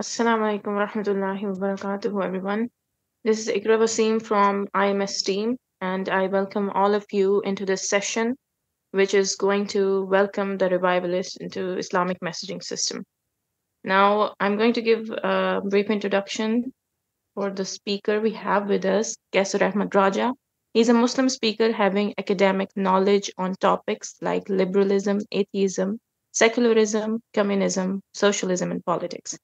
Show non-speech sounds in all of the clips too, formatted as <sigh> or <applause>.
Assalamu alaikum wa rahmatullahi everyone. This is Ikra Basim from IMS team, and I welcome all of you into this session, which is going to welcome the revivalists into Islamic messaging system. Now, I'm going to give a brief introduction for the speaker we have with us, Kaisar Ahmad Raja. He's a Muslim speaker having academic knowledge on topics like liberalism, atheism, secularism, communism, socialism, and politics.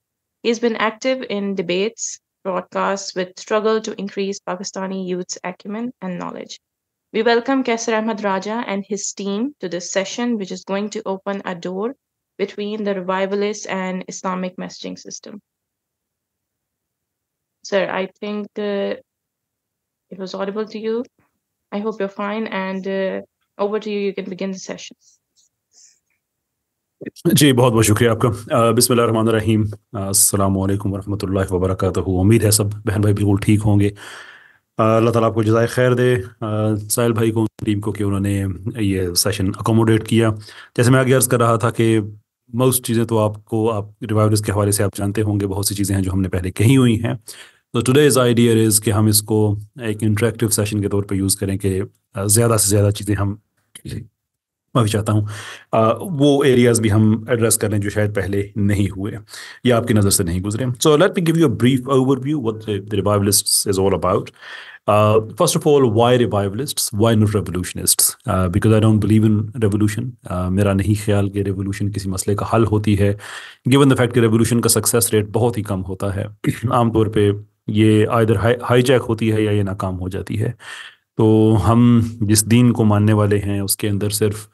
He's been active in debates, broadcasts with struggle to increase Pakistani youth's acumen and knowledge. We welcome Kesar Ahmad Raja and his team to this session, which is going to open a door between the revivalist and Islamic messaging system. Sir, I think uh, it was audible to you. I hope you're fine. And uh, over to you. You can begin the session. जी बहुत बहुत शुक्रिया आपका बिसमिल रहीम अल्लाम वरहमल वबरक उम्मीद है सब बहन भाई बिल्कुल ठीक होंगे अल्लाह ताला आपको जजाय खैर दे साहिल भाई को टीम को कि उन्होंने ये सेशन अकोमोडेट किया जैसे मैं आगे अर्ज़ कर रहा था कि मोस्ट चीज़ें तो आपको आप रिवाइवल्स के हवाले से आप जानते होंगे बहुत सी चीज़ें हैं जो हमने पहले कही हुई हैं तो टुडेज़ आइडिया इज़ कि हम इसको एक इंटरेक्टिव सेशन के तौर पर यूज़ करें कि ज़्यादा से ज़्यादा चीज़ें हम माफी चाहता हूँ वो एरियाज भी हम एड्रेस करें जो शायद पहले नहीं हुए या आपकी नज़र से नहीं गुजरे so let me give you a brief overview what the is all about Uh, first of all, why revivalists? Why not revolutionists? Uh, because I don't believe in revolution. Uh, मेरा नहीं ख्याल कि revolution किसी मसले का हल होती है given the fact कि revolution का success rate बहुत ही कम होता है आमतौर पर ये हाई हाईजैक होती है या ये नाकाम हो जाती है तो हम जिस दीन को मानने वाले हैं उसके अंदर सिर्फ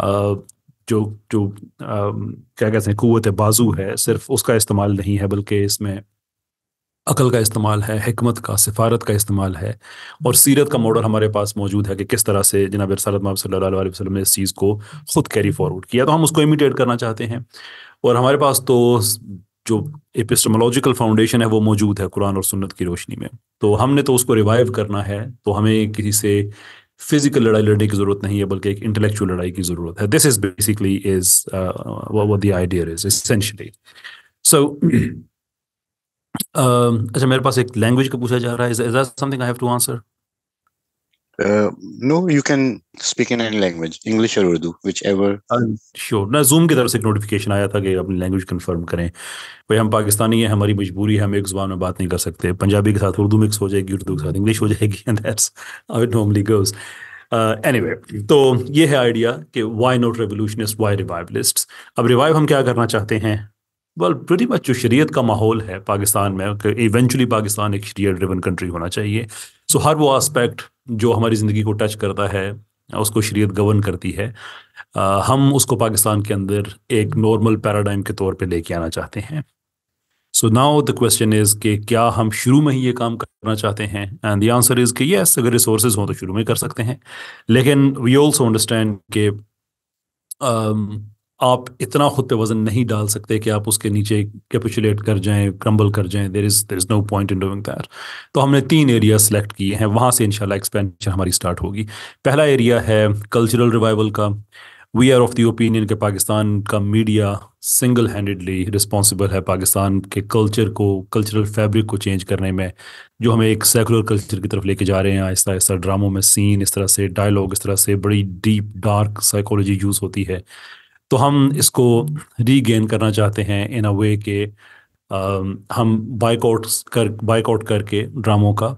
जो जो क्या कहते हैं क़वत बाजू है सिर्फ उसका इस्तेमाल नहीं है बल्कि इसमें अकल का इस्तेमाल है हमत का सिफारत का इस्तेमाल है और सीरत का मॉडल हमारे पास मौजूद है कि किस तरह से जनाब रसालत सल्ला वसलम ने इस चीज़ को ख़ुद कैरी फॉरवर्ड किया तो हम उसको इमिटेट करना चाहते हैं और हमारे पास तो जो एपिस्टमोलॉजिकल फाउंडेशन है वो मौजूद है कुरान और सुन्नत की रोशनी में तो हमने तो उसको रिवाइव करना है तो हमें किसी से फिजिकल लड़ाई लड़ने की जरूरत नहीं है बल्कि एक इंटेलेक्चुअल लड़ाई की जरूरत है this is basically is the idea is essentially so अच्छा मेरे पास एक लैंग्वेज का पूछा जा रहा है is something I have to answer Uh, no, you can speak in any language, English or Urdu, whichever. Uh, sure. ना जूम की तरफ से एक नोटिफिकेशन आया था कि अपनी लैंग्वेज कंफर्म करें भाई हम पाकिस्तानी हैं हमारी मजबूरी है हम एक जुबान में बात नहीं कर सकते पंजाबी के साथ उर्दू मिक्स हो जाएगी उर्दू के साथ इंग्लिश हो जाएगी and that's how it normally goes anyway तो ये है आइडिया कि why not revolutionist why revivalist अब रिवाइव हम क्या करना चाहते हैं वेल प्रीटी मच जो शरीयत का माहौल है पाकिस्तान में इवेंचुअली पाकिस्तान एक शरीय ड्रिवन कंट्री होना चाहिए सो हर वो आस्पेक्ट जो हमारी ज़िंदगी को टच करता है उसको शरीयत गवर्न करती है हम उसको पाकिस्तान के अंदर एक नॉर्मल पैराडाइम के तौर पे लेके आना चाहते हैं so now the question is कि क्या हम शुरू में ही ये काम करना चाहते हैं and the answer is yes यस अगर रिसोर्स हों तो शुरू में कर सकते हैं लेकिन वी ऑल्सो अंडरस्टैंड के um, आप इतना खुद पे वजन नहीं डाल सकते कि आप उसके नीचे कैपिचुलेट कर जाएं क्रम्बल कर जाएं there is there is no point in doing that तो हमने तीन एरिया सेलेक्ट किए हैं वहां से इंशाल्लाह एक्सपेंशन हमारी स्टार्ट होगी पहला एरिया है कल्चरल रिवाइवल का we are of the opinion के पाकिस्तान का मीडिया सिंगल हैंडेडली रिस्पॉन्सिबल है पाकिस्तान के कल्चर को कल्चरल फैब्रिक को चेंज करने में जो हमें एक सेकुलर कल्चर की तरफ लेके जा रहे हैं आहिस्ता आहिस्ता ड्रामों में सीन इस तरह से डायलॉग इस तरह से बड़ी डीप डार्क साइकोलॉजी यूज़ होती है तो हम इसको रीगेन करना चाहते हैं इन अ वे के um, हम बाइकआउट कर बाइकआउट करके ड्रामों का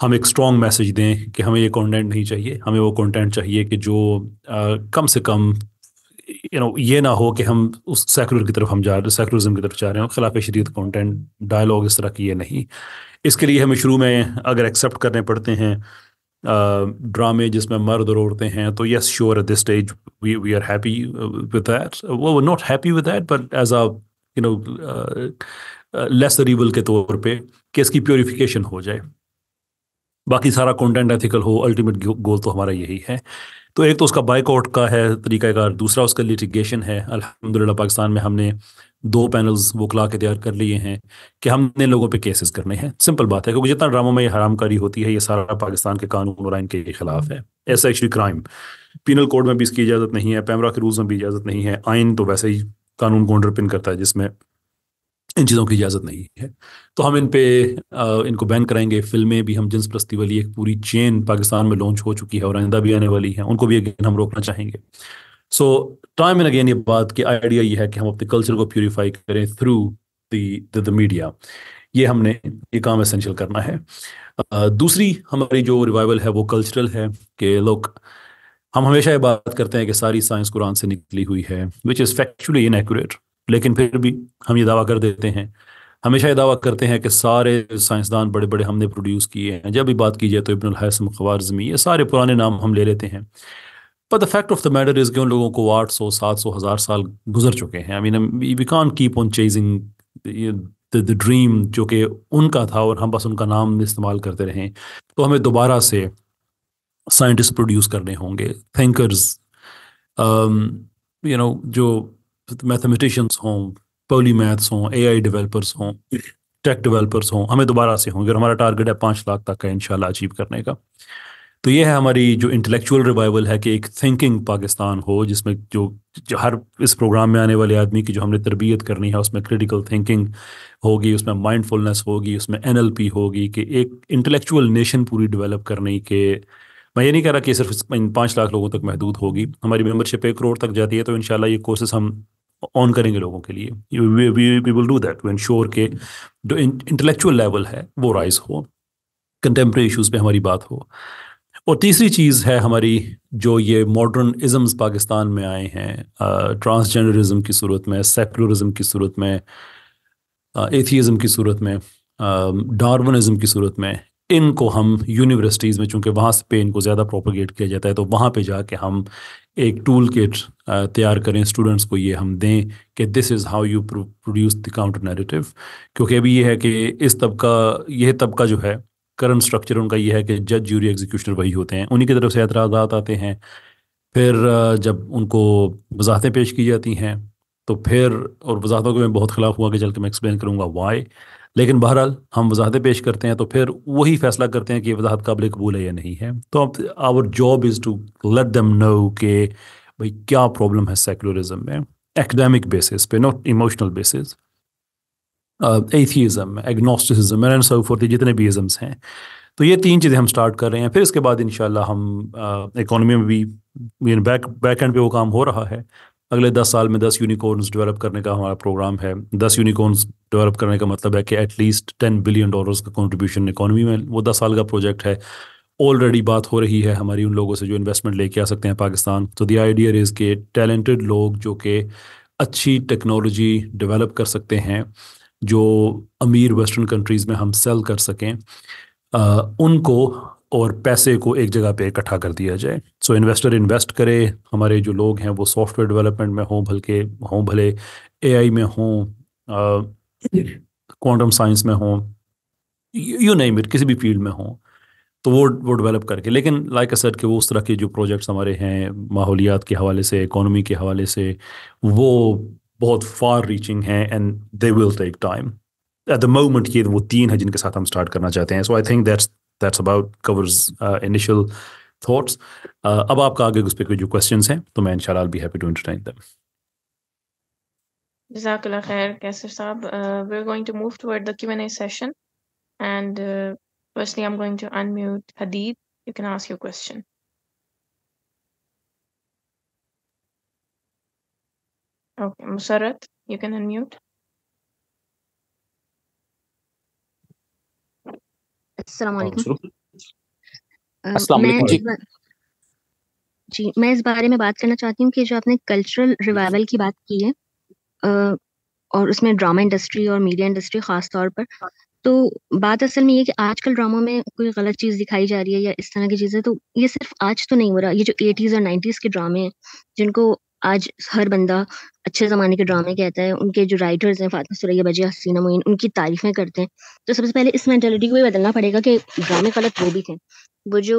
हम एक स्ट्रॉन्ग मैसेज दें कि हमें ये कंटेंट नहीं चाहिए हमें वो कंटेंट चाहिए कि जो आ, uh, कम से कम यू नो ये ना हो कि हम उस सेकुलर की तरफ हम जा रहे सेकुलरिज्म की तरफ जा रहे हैं खिलाफ शरीत कंटेंट डायलॉग इस तरह की ये नहीं इसके लिए हमें शुरू में अगर एक्सेप्ट करने पड़ते हैं ड्रामे जिसमें मर्द और औरतें हैं तो yes sure at this stage we we are happy with that वो not happy with that but as a you know less rebel के तौर पे कि इसकी प्योरीफिकेशन हो जाए बाकी सारा कंटेंट एथिकल हो अल्टीमेट गोल तो हमारा यही है तो एक तो उसका बाइकआउट का है तरीकाकार दूसरा उसका लिटिगेशन है अलहमदिल्ला पाकिस्तान में हमने दो पैनल्स वो ला के तैयार कर लिए हैं कि हमने लोगों पे केसेस करने हैं सिंपल बात है क्योंकि जितना ड्रामों में ये हरामकारी होती है ये सारा पाकिस्तान के कानून और आइन के खिलाफ है ऐसा एक्चुअली क्राइम पीनल कोड में भी इसकी इजाज़त नहीं है पैमरा के रूल्स में भी इजाज़त नहीं है आइन तो वैसे ही कानून को अंडरपिन करता है जिसमें इन चीज़ों की इजाज़त नहीं है तो हम इन पे आ, इनको बैन कराएंगे फिल्में भी हम जिन्स प्रस्ती वाली एक पूरी चेन पाकिस्तान में लॉन्च हो चुकी है और आइंदा भी आने वाली है उनको भी अगेन हम रोकना चाहेंगे सो टाइम एंड अगेन ये बात की आइडिया ये है कि हम अपने कल्चर को प्योरीफाई करें थ्रू द मीडिया ये हमने ये काम एसेंशियल करना है दूसरी हमारी जो रिवाइवल है वो कल्चरल है कि लोग हम हमेशा ये बात करते हैं कि सारी साइंस कुरान से निकली हुई है विच इज़ फैक्चुअली इनएक्यूरेट लेकिन फिर भी हम ये दावा कर देते हैं हमेशा ये दावा करते हैं कि सारे साइंसदान बड़े बड़े हमने प्रोड्यूस किए हैं जब भी बात की जाए तो इबन हसन खवारजमी ये सारे पुराने नाम हम ले लेते हैं But the fact of the matter is कि उन लोगों को आठ सौ सात सौ हज़ार साल गुजर चुके हैं I mean we can keep on chasing the dream जो कि उनका था और हम बस उनका नाम इस्तेमाल करते रहें तो हमें दोबारा से साइंटिस्ट प्रोड्यूस करने होंगे थिंकर्स यू नो जो मैथमेटिशंस हों पोली मैथ्स हों ए आई डिवेलपर्स हों टेक डिवेलपर्स हों हमें दोबारा से होंगे और हमारा टारगेट है पाँच लाख तक का इनशाला अचीव करने का तो ये है हमारी जो इंटेलेक्चुअल रिवाइवल है कि एक थिंकिंग पाकिस्तान हो जिसमें जो जो हर इस प्रोग्राम में आने वाले आदमी की जो हमने तरबियत करनी है उसमें क्रिटिकल थिंकिंग होगी उसमें माइंडफुलनेस होगी उसमें एनएलपी होगी कि एक इंटेलेक्चुअल नेशन पूरी डेवलप करने के मैं ये नहीं कह रहा कि सिर्फ इन पाँच लाख लोगों तक महदूद होगी हमारी मेम्बरशिप एक करोड़ तक जाती है तो इन ये कोर्सेस हम ऑन करेंगे लोगों के लिए we will do that to ensure के जो इंटेलेक्चुअल लेवल है वो राइज हो कंटेम्प्रेरी इशूज़ पर हमारी बात हो और तीसरी चीज़ है हमारी जो ये मॉडर्न इज़म्स पाकिस्तान में आए हैं ट्रांसजेंडरिज्म की सूरत में सेकुलरिज्म की सूरत में एथीज़म की सूरत में डार्वनिज़म की सूरत में इनको हम यूनिवर्सिटीज़ में चूँकि वहाँ पे इनको ज़्यादा प्रोपोगेट किया जाता है तो वहाँ पे जाके हम एक टूल किट तैयार करें स्टूडेंट्स को ये हम दें कि this is how you produce the counter narrative क्योंकि अभी ये है कि इस तबका यह तबका जो है करंट स्ट्रक्चर उनका यह है कि जज जूरी एग्जीक्यूशनर वही होते हैं उन्हीं की तरफ से एतराज़ात आते हैं फिर जब उनको वजाहतें पेश की जाती हैं तो फिर और वजाहतों के मैं बहुत खिलाफ हुआ कि चल के मैं एक्सप्लेन करूँगा वाई लेकिन बहरहाल हम वजाहतें पेश करते हैं तो फिर वही फैसला करते हैं कि वजाहत काबिल कबूल है या नहीं है तो अब our job is to let them know के भाई क्या प्रॉब्लम है सेकुलरिज्म में एकेडमिक बेसिस पे not emotional basis atheism agnosticism and so forth जितने भी इज़म्स हैं तो ये तीन चीज़ें हम स्टार्ट कर रहे हैं फिर इसके बाद इन हम इकोनॉमी में भी बैक बैक एंड पे वो काम हो रहा है अगले दस साल में दस यूनिकॉर्न्स डेवलप करने का हमारा प्रोग्राम है दस यूनिकॉर्न्स डेवलप करने का मतलब है कि एटलीस्ट टेन बिलियन डॉलर्स का कंट्रीब्यूशन इकोनॉमी में वो दस साल का प्रोजेक्ट है ऑलरेडी बात हो रही है हमारी उन लोगों से जो इन्वेस्टमेंट लेके आ सकते हैं पाकिस्तान तो दी आइडिया इज़ के टैलेंटेड लोग जो कि अच्छी टेक्नोलॉजी डेवलप कर सकते हैं जो अमीर वेस्टर्न कंट्रीज़ में हम सेल कर सकें आ, उनको और पैसे को एक जगह पे इकट्ठा कर दिया जाए सो इन्वेस्टर इन्वेस्ट करे हमारे जो लोग हैं वो सॉफ्टवेयर डेवलपमेंट में हों भल्के हों भले एआई में हों क्वांटम साइंस में हों यू नहीं मेरे किसी भी फील्ड में हों तो वो वो डेवलप करके लेकिन लाइक असर के वो उस तरह के जो प्रोजेक्ट्स हमारे हैं माहौलियात के हवाले से इकोनॉमी के हवाले से वो बहुत फार रीचिंग हैं and they will take time at the moment ये वो तीन है जिनके साथ हम स्टार्ट करना चाहते हैं so I think that's that's about covers initial thoughts अब आपका आगे उस पर कोई जो क्वेश्चन हैं तो मैं इंशाल्लाह be happy to entertain them Jazakallah khair, Kaisar Saab. Uh, we're going to move toward the Q&A session. And uh, firstly, I'm going to unmute Hadid. You can ask your question. Okay, Musarat, you can unmute. Um, जी मैं इस बारे में बात करना चाहती हूँ कि जो आपने कल्चरल रिवाइवल की बात की है और उसमें ड्रामा इंडस्ट्री और मीडिया इंडस्ट्री खास तौर पर तो बात असल में ये कि आजकल ड्रामा में कोई गलत चीज़ दिखाई जा रही है या इस तरह की चीज़ें तो ये सिर्फ आज तो नहीं हो रहा ये जो एटीज़ और नाइन्टीज़ के ड्रामे हैं जिनको आज हर बंदा अच्छे ज़माने के ड्रामे कहता है उनके जो राइटर्स हैं फातिमा सुरैया बजे हसीना मोइन उनकी तारीफें करते हैं तो सबसे पहले इस मैंटेलिटी को भी बदलना पड़ेगा कि ड्रामे गलत वो भी थे वो जो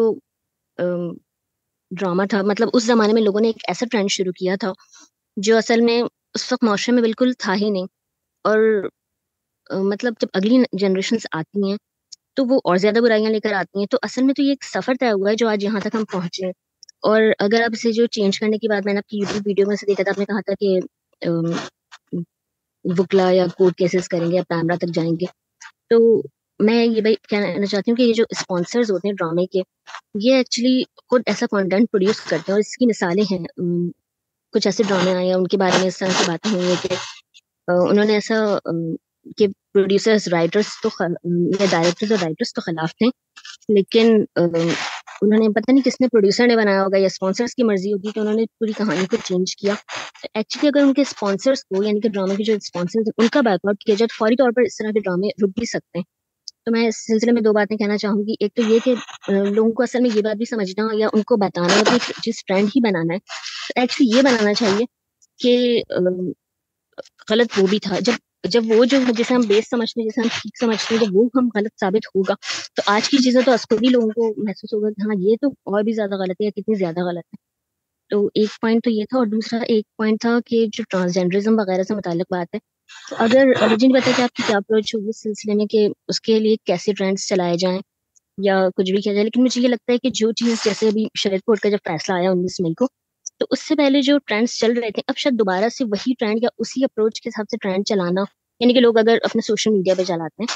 ड्रामा था मतलब उस ज़माने में लोगों ने एक ऐसा ट्रेंड शुरू किया था जो असल में उस वक्त माशरे में बिल्कुल था ही नहीं और मतलब जब अगली जनरेशन आती हैं तो वो और ज़्यादा बुराइयां लेकर आती हैं तो असल में तो ये एक सफ़र तय हुआ है जो आज यहाँ तक हम पहुंचे हैं और अगर आप इसे जो चेंज करने की बात मैंने आपकी यूट्यूब वीडियो में से देखा था आपने कहा था कि वुकला या कोर्ट केसेस करेंगे या पैमरा तक जाएंगे तो मैं ये भाई कहना चाहती हूँ कि ये जो स्पॉन्सर्स होते हैं ड्रामे के ये एक्चुअली खुद ऐसा कंटेंट प्रोड्यूस करते हैं और इसकी मिसालें हैं कुछ ऐसे ड्रामे आए हैं उनके बारे में इस तरह से बातें हुई हैं कि उन्होंने ऐसा कि प्रोड्यूसर्स राइटर्स तो या डायरेक्टर्स और राइटर्स तो खिलाफ थे लेकिन उन्होंने पता नहीं किसने प्रोड्यूसर ने बनाया होगा या स्पॉन्सर्स की मर्जी होगी कि तो उन्होंने पूरी कहानी को चेंज किया तो एक्चुअली अगर उनके स्पॉन्सर्स को यानी कि ड्रामा के जो स्पॉन्सर्स हैं उनका बैकआउट किया जाए फौरी तौर पर इस तरह के ड्रामे रुक भी सकते हैं तो मैं इस सिलसिले में दो बातें कहना चाहूंगी एक तो ये कि लोगों को असल में ये बात भी समझना या उनको बताना है कि जिस ट्रेंड ही बनाना है तो एक्चुअली ये बनाना चाहिए कि गलत वो भी था जब जब वो जो जैसे हम बेस समझते हैं जैसे हम ठीक समझते हैं तो वो हम गलत साबित होगा तो आज की चीज़ें तो असको भी लोगों को महसूस होगा कि हाँ ये तो और भी ज़्यादा गलत है या कितनी ज़्यादा गलत है तो एक पॉइंट तो ये था और दूसरा एक पॉइंट था कि जो ट्रांसजेंडरिज्म वगैरह से मुतल बात है तो अगर मुझे बताया कि आपकी क्या अप्रोच होगी इस सिलसिले में कि उसके लिए कैसे ट्रेंड्स चलाए जाएं या कुछ भी किया जाए लेकिन मुझे ये लगता है कि जो चीज़ जैसे अभी शरीद कोर्ट का जब फैसला आया उन्नीस मई को तो उससे पहले जो ट्रेंड्स चल रहे थे अब शायद दोबारा से वही ट्रेंड या उसी अप्रोच के हिसाब से ट्रेंड चलाना यानी कि लोग अगर अपने सोशल मीडिया पे चलाते हैं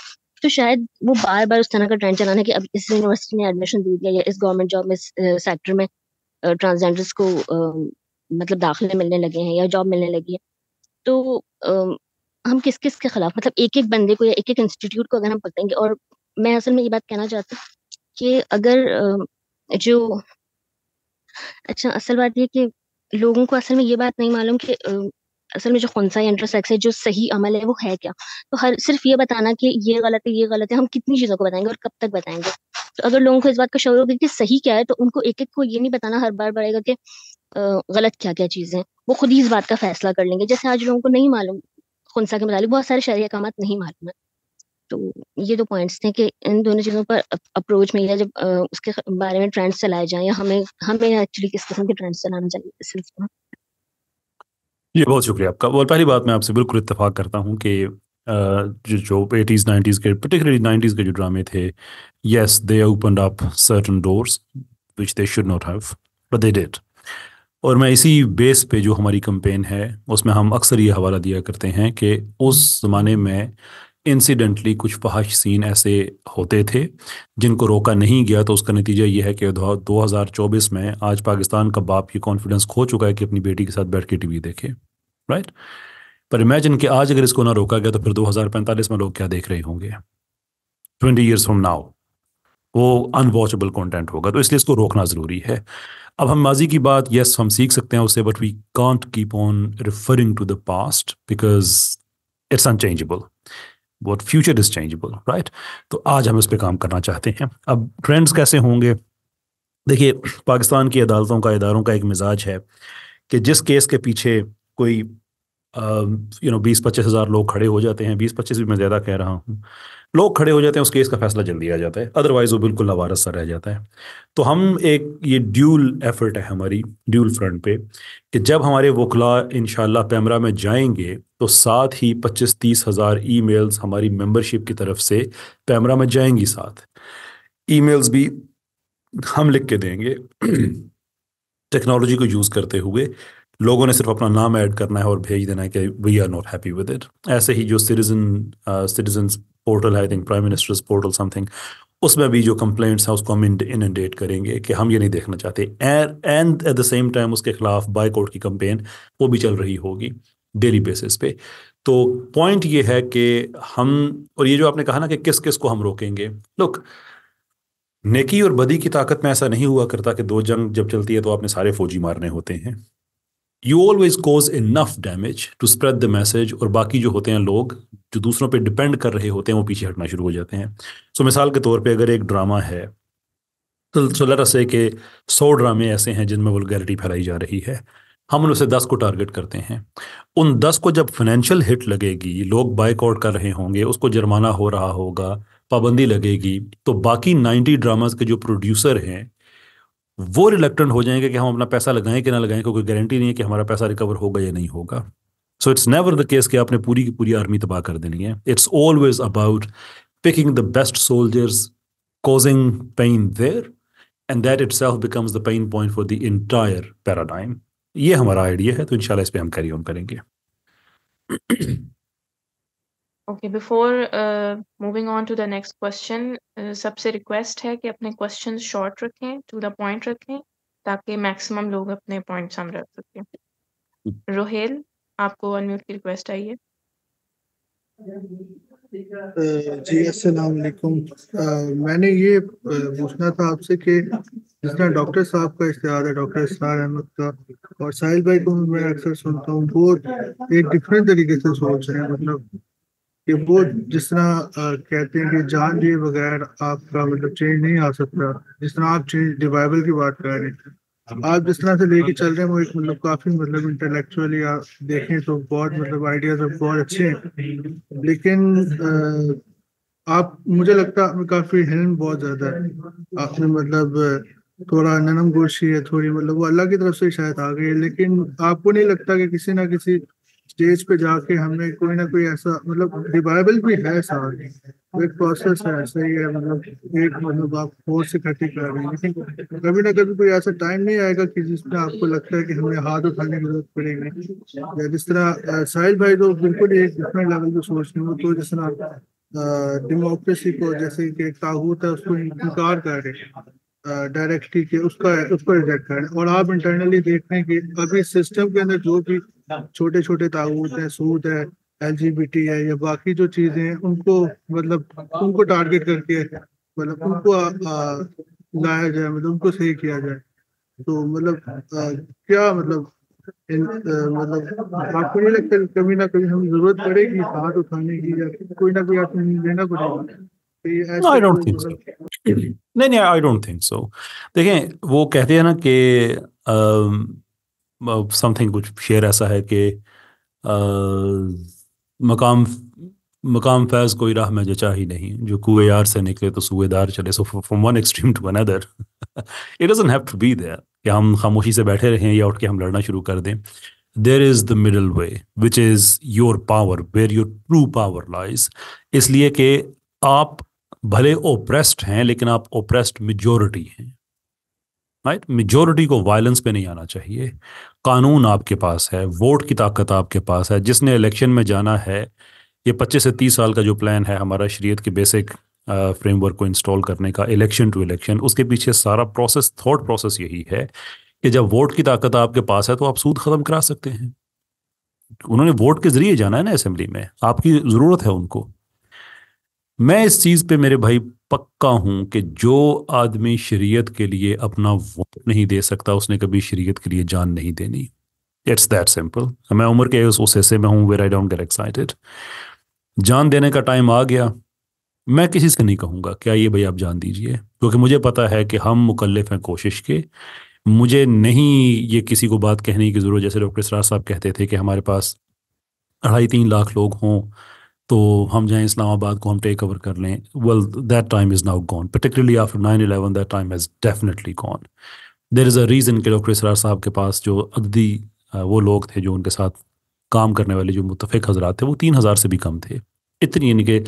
तो शायद वो बार बार उस तरह का ट्रेंड चलाना कि अब इस यूनिवर्सिटी ने एडमिशन दे दिया या इस गवर्नमेंट जॉब में इस सेक्टर में ट्रांसजेंडर्स को मतलब दाखिले मिलने लगे हैं या जॉब मिलने लगी है तो हम किस किस के खिलाफ मतलब एक एक बंदे को या एक एक इंस्टीट्यूट को अगर हम पकड़ेंगे और मैं असल में ये बात कहना चाहती हूँ कि अगर जो अच्छा, असल बात ये कि लोगों को असल में ये बात नहीं मालूम कि असल में जो खुनसा या इंटरसेक्स है, जो सही अमल है, वो है क्या? तो हर सिर्फ़ ये बताना कि ये गलत है, ये गलत है, हम कितनी चीज़ों को बताएंगे और कब तक बताएंगे तो अगर लोगों को इस बात का शौर होगा कि सही क्या है, तो उनको एक-एक को ये नहीं बताना हर बार पड़ेगा कि गलत क्या-क्या चीज़ें हैं। वो खुद ही इस बात का फ़ैसला कर लेंगे। जैसे आज लोगों को नहीं मालूम खुनसा के मुताबिक बहुत सारे शहरी अकाम नहीं मालूम है तो ये दो पॉइंट्स थे कि इन दोनों चीज़ों पर अप्रोच में या जब उसके बारे में ट्रेंड्स चलाए जाएं या हमें हमें एक्चुअली किस किस्म के ट्रेंड्स चलाने चाहिए इस सिलसिले में ये बहुत शुक्रिया आपका और पहली बात मैं आपसे बिल्कुल इतफाक करता हूँ कि जो जो एटीज़ नाइन्टीज़ के पर्टिकुलरली नाइन्टीज़ के जो ड्रामे थे yes they open up certain doors which they should not have but they did और मैं इसी बेस पे जो हमारी कंपेन है उसमें हम अक्सर ये हवाला दिया करते हैं कि उस ज़माने में इंसिडेंटली कुछ फहाश सीन ऐसे होते थे जिनको रोका नहीं गया तो उसका नतीजा यह है कि 2024 में आज पाकिस्तान का बाप ये कॉन्फिडेंस खो चुका है कि अपनी बेटी के साथ बैठ के टीवी देखे राइट पर इमेजिन कि आज अगर इसको ना रोका गया तो फिर 2045 में लोग क्या देख रहे होंगे ट्वेंटी ईयर्स फ्रॉम नाउ वो अनवॉचेबल कॉन्टेंट होगा तो इसलिए इसको रोकना ज़रूरी है अब हम माजी की बात यस हम सीख सकते हैं उससे but we can't keep on referring to the past because it's unchangeable बहुत फ्यूचर इज चेंजेबल राइट तो आज हम इस पर काम करना चाहते हैं अब ट्रेंड्स कैसे होंगे देखिए पाकिस्तान की अदालतों का इदारों का एक मिजाज है कि जिस केस के पीछे कोई यू नो बीस पच्चीस हज़ार लोग खड़े हो जाते हैं बीस पच्चीस भी मैं ज़्यादा कह रहा हूँ लोग खड़े हो जाते हैं उस केस का फैसला जल्दी आ जाता है अदरवाइज वो बिल्कुल नवारस सा रह जाता है तो हम एक ये ड्यूल एफर्ट है हमारी ड्यूल फ्रंट पे कि जब हमारे वकला इन पैमरा में जाएंगे तो साथ ही पच्चीस तीस हज़ार ई मेल्स हमारी मेम्बरशिप की तरफ से पैमरा में जाएंगी साथ ई मेल्स भी हम लिख के देंगे <clears throat> टेक्नोलॉजी को यूज़ करते हुए लोगों ने सिर्फ अपना नाम ऐड करना है और भेज देना है कि we are not happy with it ऐसे ही जो सिटीजन सिटीजन पोर्टल है I think prime minister's portal something उसमें भी जो कंप्लेंट्स हैं उसको हम इन इनडेट करेंगे कि हम ये नहीं देखना चाहते and at the same time उसके खिलाफ बाइकआउट की कंपेन वो भी चल रही होगी डेली बेसिस पे तो पॉइंट ये है कि हम और ये जो आपने कहा ना कि किस किस को हम रोकेंगे लुक नेकी और बदी की ताकत में ऐसा नहीं हुआ करता कि दो जंग जब चलती है तो आपने सारे फौजी मारने होते हैं you always cause enough damage to spread the message और बाकी जो होते हैं लोग जो दूसरों पे डिपेंड कर रहे होते हैं वो पीछे हटना शुरू हो जाते हैं सो so, मिसाल के तौर पे अगर एक ड्रामा है तो से के सौ ड्रामे ऐसे हैं जिनमें वुलगैरिटी फैलाई जा रही है हम उनसे दस को टारगेट करते हैं उन दस को जब फाइनेंशियल हिट लगेगी लोग बाइकआउट कर रहे होंगे उसको जुर्माना हो रहा होगा पाबंदी लगेगी तो बाकी नाइन्टी ड्रामाज के जो प्रोड्यूसर हैं वो रिलेक्टेंट हो जाएंगे कि हम अपना पैसा लगाएं कि ना लगाएं क्योंकि गारंटी नहीं है कि हमारा पैसा रिकवर होगा या नहीं होगा so it's never the case कि आपने पूरी की पूरी आर्मी तबाह कर देनी है it's always about picking the best soldiers causing pain there and that itself becomes the pain point for the entire paradigm ये हमारा आइडिया है तो इनशाला इस पर हम कैरी ऑन करेंगे okay before moving on to the next question सबसे रिक्वेस्ट है कि अपने क्वेश्चन शॉर्ट रखें टू द पॉइंट रखें ताकि मैक्सिमम लोग अपने पॉइंट हम रख सकें hmm. रोहेल आपको अनम्यूट की रिक्वेस्ट आई है uh, जी अस्सलाम वालेकुम uh, मैंने ये uh, पूछना था आपसे कि जिस तरह डॉक्टर साहब का इश्तेहार है डॉक्टर इसरार अहमद का और साहिल भाई को मैं अक्सर सुनता हूँ वो एक डिफरेंट तरीके से सोच रहे हैं मतलब कि वो जिस तरह कहते हैं कि जान दिए बगैर आपका मतलब चेंज नहीं आ सकता जिस तरह आप चेंज डिवाइबल की बात कर रहे हैं आप जिस तरह से लेके हाँ, चल रहे हैं वो एक मतलब काफी मतलब इंटेलेक्चुअली आप देखें तो बहुत मतलब आइडियाज बहुत अच्छे हैं लेकिन आप मुझे लगता है काफी हिल्म बहुत ज्यादा है आपने मतलब थोड़ा ननम गोशी है थोड़ी मतलब वो अल्लाह की तरफ से शायद आ गई है लेकिन आपको नहीं लगता कि किसी ना किसी स्टेज पे जाके हमने कोई ना कोई ऐसा मतलब रिवाइवल भी है सारे एक प्रोसेस है ऐसा ही है मतलब एक मतलब आप फोर्स इकट्ठी कर रहे हैं लेकिन कभी ना कभी कोई ऐसा टाइम नहीं आएगा कि जिसमें आपको लगता है कि हमें हाथ उठाने की जरूरत पड़ेगी या जिस तरह साहिल भाई तो बिल्कुल एक डिफरेंट लेवल पे सोच रहे हो तो जिस तरह डेमोक्रेसी को जैसे कि ताहूत है उसको इनकार कर रहे डायरेक्टली के उसका उसको रिजेक्ट कर रहे और आप इंटरनली देख रहे हैं कि अभी सिस्टम के अंदर जो भी छोटे छोटे ताबूत है सूद है एलजीबीटी है या बाकी जो चीजें हैं उनको मतलब उनको टारगेट करके मतलब उनको लाया जाए मतलब उनको सही किया जाए तो मतलब क्या मतलब इन, आ, मतलब आपको नहीं लगता कभी ना कभी हमें जरूरत पड़ेगी हाथ उठाने की या कोई ना कोई आपको लेना पड़ेगा तो No, तो मतलब I don't think so. नहीं नहीं आई डोंट थिंक सो देखें वो कहते हैं ना कि समथिंग कुछ शेर ऐसा है कि मकाम मकाम फैज कोई राह में जचा ही नहीं जो कुए यार से निकले तो सूएदार चले so from one extreme to another it doesn't have to be there कि हम खामोशी से बैठे रहें या उठ के हम लड़ना शुरू कर दें there is the middle way which is your power where your true power lies इसलिए कि आप भले ओप्रेस्ड हैं लेकिन आप ओप्रेस्ड मेजोरिटी हैं राइट मेजोरिटी को वायलेंस पे नहीं आना चाहिए कानून आपके पास है वोट की ताकत आपके पास है जिसने इलेक्शन में जाना है ये 25 से 30 साल का जो प्लान है हमारा शरीयत के बेसिक फ्रेमवर्क को इंस्टॉल करने का इलेक्शन टू इलेक्शन उसके पीछे सारा प्रोसेस थॉट प्रोसेस यही है कि जब वोट की ताकत आपके पास है तो आप सूद ख़त्म करा सकते हैं उन्होंने वोट के ज़रिए जाना है ना असेंबली में आपकी ज़रूरत है उनको मैं इस चीज़ पे मेरे भाई पक्का हूं कि जो आदमी शरीयत के लिए अपना वोट नहीं दे सकता उसने कभी शरीयत के लिए जान नहीं देनी इट्स दैट सिंपल मैं उम्र के उस हिस्से में हूं where I don't get excited जान देने का टाइम आ गया मैं किसी से नहीं कहूंगा क्या ये भाई आप जान दीजिए क्योंकि मुझे पता है कि हम मुकलफ हैं कोशिश के मुझे नहीं ये किसी को बात कहने की ज़रूरत जैसे डॉक्टर सराज साहब कहते थे कि हमारे पास अढ़ाई तीन लाख लोग हों तो हम जाएं इस्लामाबाद को हम टेक ओवर कर लें well that time is now gone particularly after nine eleven that time is definitely gone there is a reason कि डॉक्टर इसरार साहब के पास जो अददी वो लोग थे जो उनके साथ काम करने वाले जो मुतफिक हजरात थे वो तीन हज़ार से भी कम थे इतनी यानी कि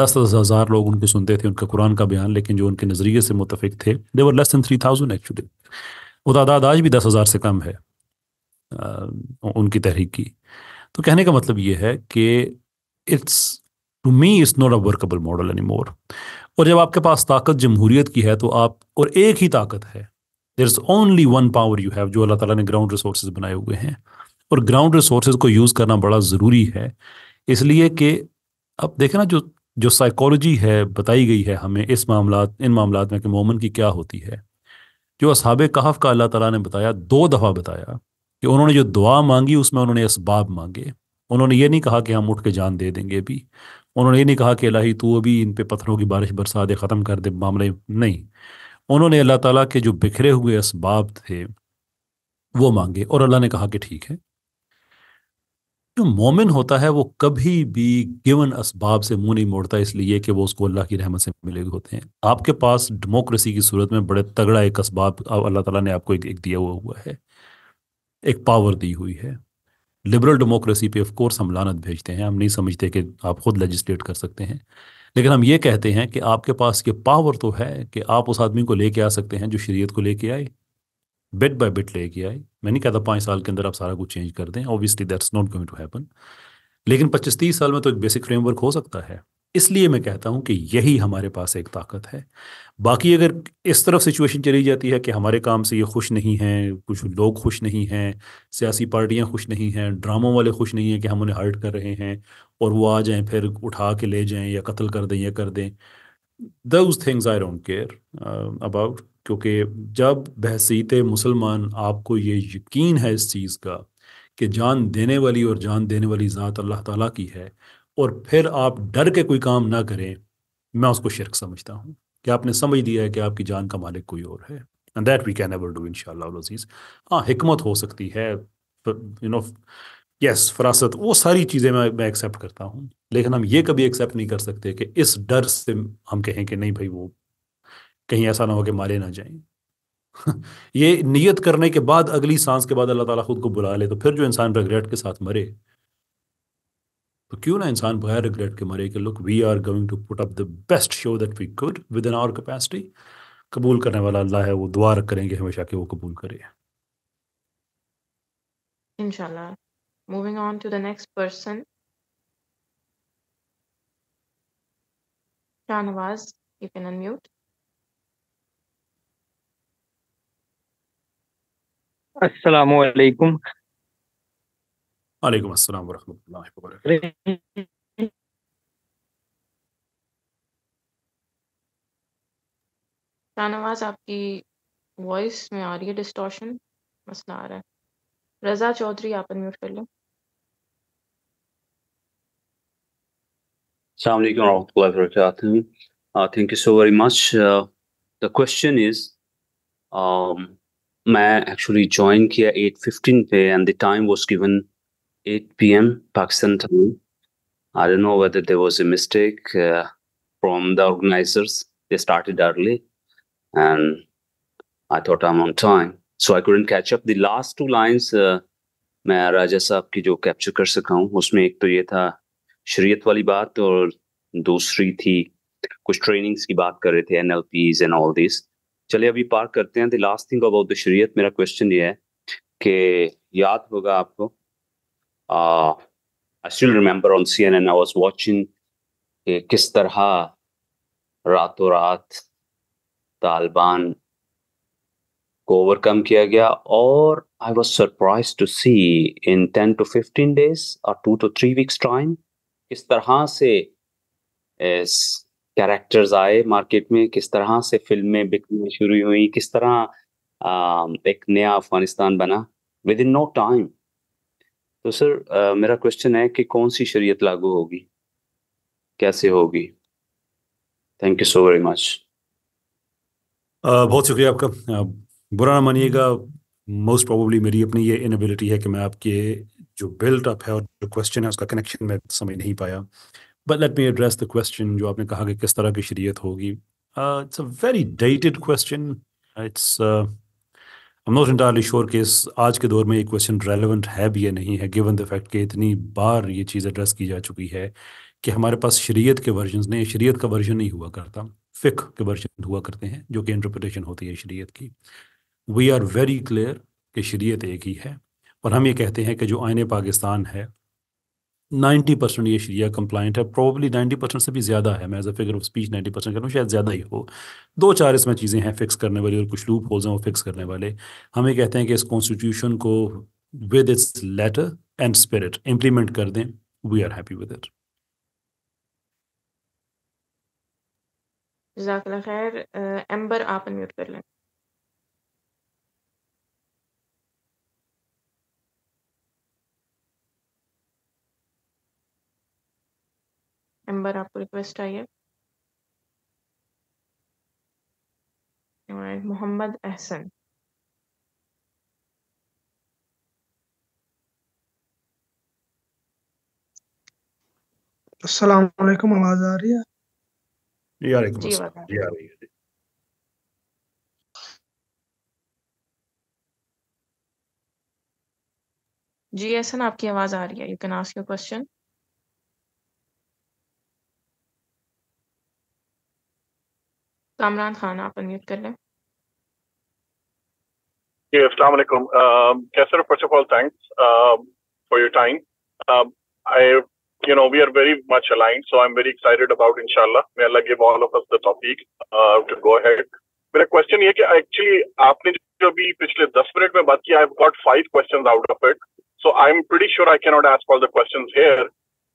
दस दस हज़ार लोग उनको सुनते थे उनका कुरान का बयान लेकिन जो उनके नज़रिए से मुतफिक थे they were less than three thousand actually वो तादाद आज भी दस हज़ार से कम है आ, उनकी तहरीक की तो कहने का मतलब ये है कि it's to me is not a workable model any more और जब आपके पास ताकत जमहूरियत की है तो आप और एक ही ताकत है there is only one power you have जो अल्लाह ताला ने ग्राउंड रिसोर्स बनाए हुए हैं और ग्राउंड रिसोर्स को यूज़ करना बड़ा ज़रूरी है इसलिए कि अब देखें ना जो जो साइकोलॉजी है बताई गई है हमें इस मामला इन मामला में कि मोमन की क्या होती है जो असहाब कहफ का अल्लाह ताला ने बताया दो दफ़ा बताया कि उन्होंने जो दुआ मांगी उसमें उन्होंने इसबाब मांगे उन्होंने ये नहीं कहा कि हम उठ के जान दे देंगे अभी उन्होंने ये नहीं कहा कि अल्लाही तू अभी इन पे पत्थरों की बारिश बरसा दे ख़त्म कर दे मामले नहीं उन्होंने अल्लाह ताला के जो बिखरे हुए इसबाब थे वो मांगे और अल्लाह ने कहा कि ठीक है जो मोमिन होता है वो कभी भी गिवन इसबाब से मुंह नहीं मोड़ता इसलिए कि वो उसको अल्लाह की रहमत से मिले होते हैं आपके पास डेमोक्रेसी की सूरत में बड़े तगड़ा एक इसबाब अल्लाह ताला ने आपको एक, एक दिया हुआ हुआ है एक पावर दी हुई है लिबरल डेमोक्रेसी पे ऑफकोर्स हम लानत भेजते हैं हम नहीं समझते कि आप खुद लेजिस्लेट कर सकते हैं लेकिन हम ये कहते हैं कि आपके पास ये पावर तो है कि आप उस आदमी को लेके आ सकते हैं जो शरीयत को लेके आए बिट बाय बिट लेके आए मैं नहीं कहता पाँच साल के अंदर आप सारा कुछ चेंज कर दें obviously that's not going to happen लेकिन पच्चीस तीस साल में तो एक बेसिक फ्रेमवर्क हो सकता है इसलिए मैं कहता हूं कि यही हमारे पास एक ताकत है बाकी अगर इस तरफ सिचुएशन चली जाती है कि हमारे काम से ये खुश नहीं हैं कुछ लोग खुश नहीं हैं सियासी पार्टियां खुश नहीं हैं ड्रामों वाले खुश नहीं हैं कि हम उन्हें हर्ट कर रहे हैं और वो आ जाएं फिर उठा के ले जाएं या कत्ल कर दें या कर दें those things I don't care about क्योंकि जब बहसीत मुसलमान आपको ये यकीन है इस चीज़ का कि जान देने वाली और जान देने वाली ज़ात अल्लाह ताली की है और फिर आप डर के कोई काम ना करें मैं उसको शिरक समझता हूँ कि आपने समझ दिया है कि आपकी जान का मालिक कोई और है and that we can ever do in शजीज़ हाँ हमत हो सकती है यू नो यस फरासत वो सारी चीज़ें मैं मैं एक्सेप्ट करता हूँ लेकिन हम ये कभी एक्सेप्ट नहीं कर सकते कि इस डर से हम कहें कि नहीं भाई वो कहीं ऐसा ना हो कि मारे ना जाए <laughs> ये नियत करने के बाद अगली सांस के बाद अल्लाह ताला खुद को बुला ले तो फिर जो इंसान रिग्रेट के साथ मरे तो क्यों ना इंसान बगैर रिग्रेट के मरे कि look we are going to put up the best show that we could within our capacity कबूल करने वाला अल्लाह है वो दुआ करेंगे हमेशा कि वो कबूल करे इंशाल्लाह moving on to the next person Shahnawaz you can unmute अस्सलाम वालेकुम वालेकुम अस्सलाम वरहमतुल्लाहि व बरकातहू शाहनवाज आपकी वॉइस में आ रही है डिस्टॉर्शन मसला आ रहा है रज़ा चौधरी आप अनम्यूट कर लें Assalamu alaikum wa rahmatullahi wa Thank you so very much. Uh, the question is, um, मैं actually join किया 8:15 पे and the time was given 8 p.m. Pakistan time. I don't know whether there was a mistake uh, from the organizers. They started early, and I thought I'm on time, so I couldn't catch up. The last two lines uh, can capture साहब की जो capture कर सका हूँ उसमें एक तो ये था शरीयत वाली बात और कुछ ट्रेनिंग्स की बात कर रहे थे एन एंड ऑल दिस चलिए अभी पार्क करते हैं the last thing about the शरीयत मेरा क्वेश्चन ये है कि याद होगा आपको Uh, I still remember on CNN, I was watching किस uh, तरह रातों रात तालिबान को ओवरकम किया गया और I was surprise to see in ten to fifteen days और to to three weeks time किस तरह से कैरेक्टर्स uh, आए मार्केट में किस तरह से फिल्में बिकनी शुरू हुई किस तरह आ, एक नया अफगानिस्तान बना विद इन नो टाइम तो सर आ, मेरा क्वेश्चन है कि कौन सी शरीयत लागू होगी कैसे होगी thank you so very much बहुत शुक्रिया आपका बुरा ना मानिएगा मोस्ट प्रोबेबली मेरी अपनी ये इनएबिलिटी है कि मैं आपके जो बिल्ट अप है और जो क्वेश्चन है उसका कनेक्शन मैं समझ नहीं पाया but let me address the question जो आपने कहा कि किस तरह की शरीयत होगी it's a very dated question it's I'm not entirely sure कि इस आज के दौर में ये क्वेश्चन रेलिवेंट है भी या नहीं है गिवन द फैक्ट कि इतनी बार ये चीज़ एड्रेस की जा चुकी है कि हमारे पास शरीयत के वर्जन ने शरीयत का वर्जन नहीं हुआ करता फ़िक के वर्जन हुआ करते हैं जो कि इंटरप्रटेशन होती है शरीयत की वी आर वेरी क्लियर कि शरीयत एक ही है और हम ये कहते हैं कि जो आयन पाकिस्तान है नाइन्टी परसेंट ये शरिया कंप्लाइंट है प्रॉब्ली नाइन्टी परसेंट से भी ज़्यादा है मैं as a figure of speech ninety percent कर रहा हूँ शायद ज़्यादा ही हो दो चार इसमें चीज़ें हैं फिक्स करने वाली और कुछ लूप होल्स हैं वो फिक्स करने वाले हम ये कहते हैं कि इस कॉन्स्टिट्यूशन को with its letter and spirit implement कर दें we are happy with it जाकला खैर एम्बर आप अनम्यूट कर लें एम्बर आपको रिक्वेस्ट आई है मोहम्मद एहसन अस्सलाम वालेकुम आवाज आ रही है जी आ रही जी आ रही है जी एहसन आपकी आवाज आ रही है you can ask your question Kamran Khan, you Yes, assalamu alaikum. Kesar, um, first of all, thanks um, for your time. Um, I, you know, we are very much aligned, so I'm very excited about inshallah. May Allah give all of us the topic uh, to go ahead. But a question is that actually, aapne jo bhi pichle 10 minute mein baat ki, I've got five questions out of it. So I'm pretty sure I cannot ask all the questions here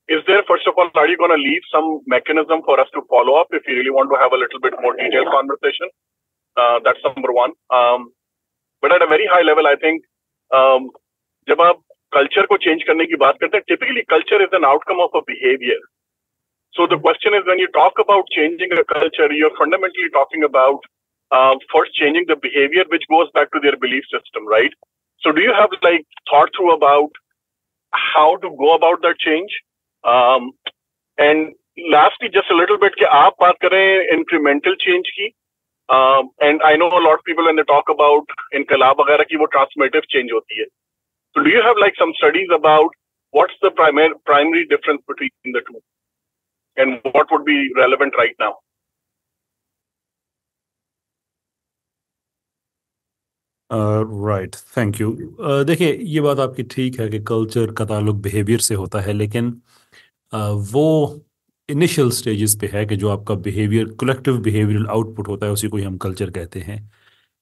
is there, first of all, are you going to leave some mechanism for us to follow up if you really want to have a little bit more detailed conversation? Uh, that's number one. Um, but at a very high level, I think um, culture आप change को culture करने की बात culture हैं typically culture is an outcome of a behaviour so the question culture when you talk culture changing a culture you are fundamentally talking about first changing the behaviour which goes back to their belief system right so do you have like thought through about how to go about that and lastly just little bit कि आप बात करें incremental change की and I know lot people and talk about इनकलाब वगैरह की वो transformative change होती है तो do you have like some studies about what's the primary difference between the two and what would be relevant right now right thank you देखिए ये बात आपकी ठीक है कि कल्चर का ताल्लुक बिहेवियर से होता है लेकिन uh, वो इनिशियल स्टेजेस पे है कि जो आपका बिहेवियर कलेक्टिव बिहेवियरल आउटपुट होता है उसी को ही हम कल्चर कहते हैं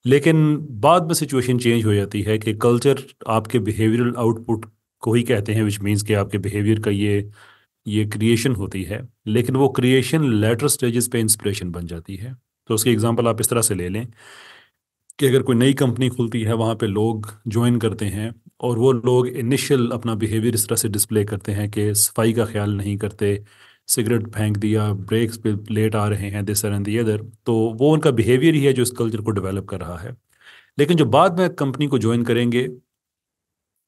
लेकिन बाद में सिचुएशन चेंज हो जाती है कि कल्चर आपके बिहेवियरल आउटपुट को ही कहते हैं विच मीन्स कि आपके बिहेवियर का ये ये क्रिएशन होती है लेकिन वो क्रिएशन लेटर स्टेजेस पे इंस्पिरेशन बन जाती है तो उसकी एग्जांपल आप इस तरह से ले लें कि अगर कोई नई कंपनी खुलती है वहाँ पे लोग ज्वाइन करते हैं और वो लोग इनिशियल अपना बिहेवियर इस तरह से डिस्प्ले करते हैं कि सफाई का ख्याल नहीं करते सिगरेट फेंक दिया ब्रेक्स पे लेट आ रहे हैं दिस एंड दी अदर तो वो उनका बिहेवियर ही है जो इस कल्चर को डेवलप कर रहा है लेकिन जो बाद में कंपनी को ज्वाइन करेंगे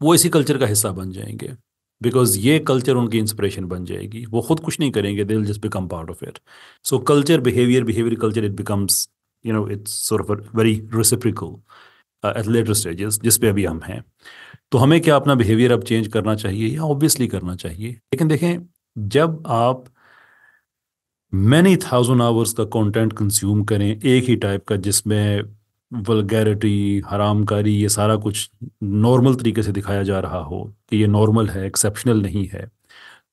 वो इसी कल्चर का हिस्सा बन जाएंगे बिकॉज ये कल्चर उनकी इंस्पिरेशन बन जाएगी वो खुद कुछ नहीं करेंगे they will just become part of it so culture behaviour behaviour culture it becomes you know it's very reciprocal at later stages जिस पे अभी हम हैं तो हमें क्या अपना बिहेवियर अब चेंज करना चाहिए या ऑब्वियसली करना चाहिए लेकिन देखें जब आप मैनी थाउजेंड आवर्स का कंटेंट कंज्यूम करें एक ही टाइप का जिसमें वलगैरिटी हरामकारी ये सारा कुछ नॉर्मल तरीके से दिखाया जा रहा हो कि ये नॉर्मल है एक्सेप्शनल नहीं है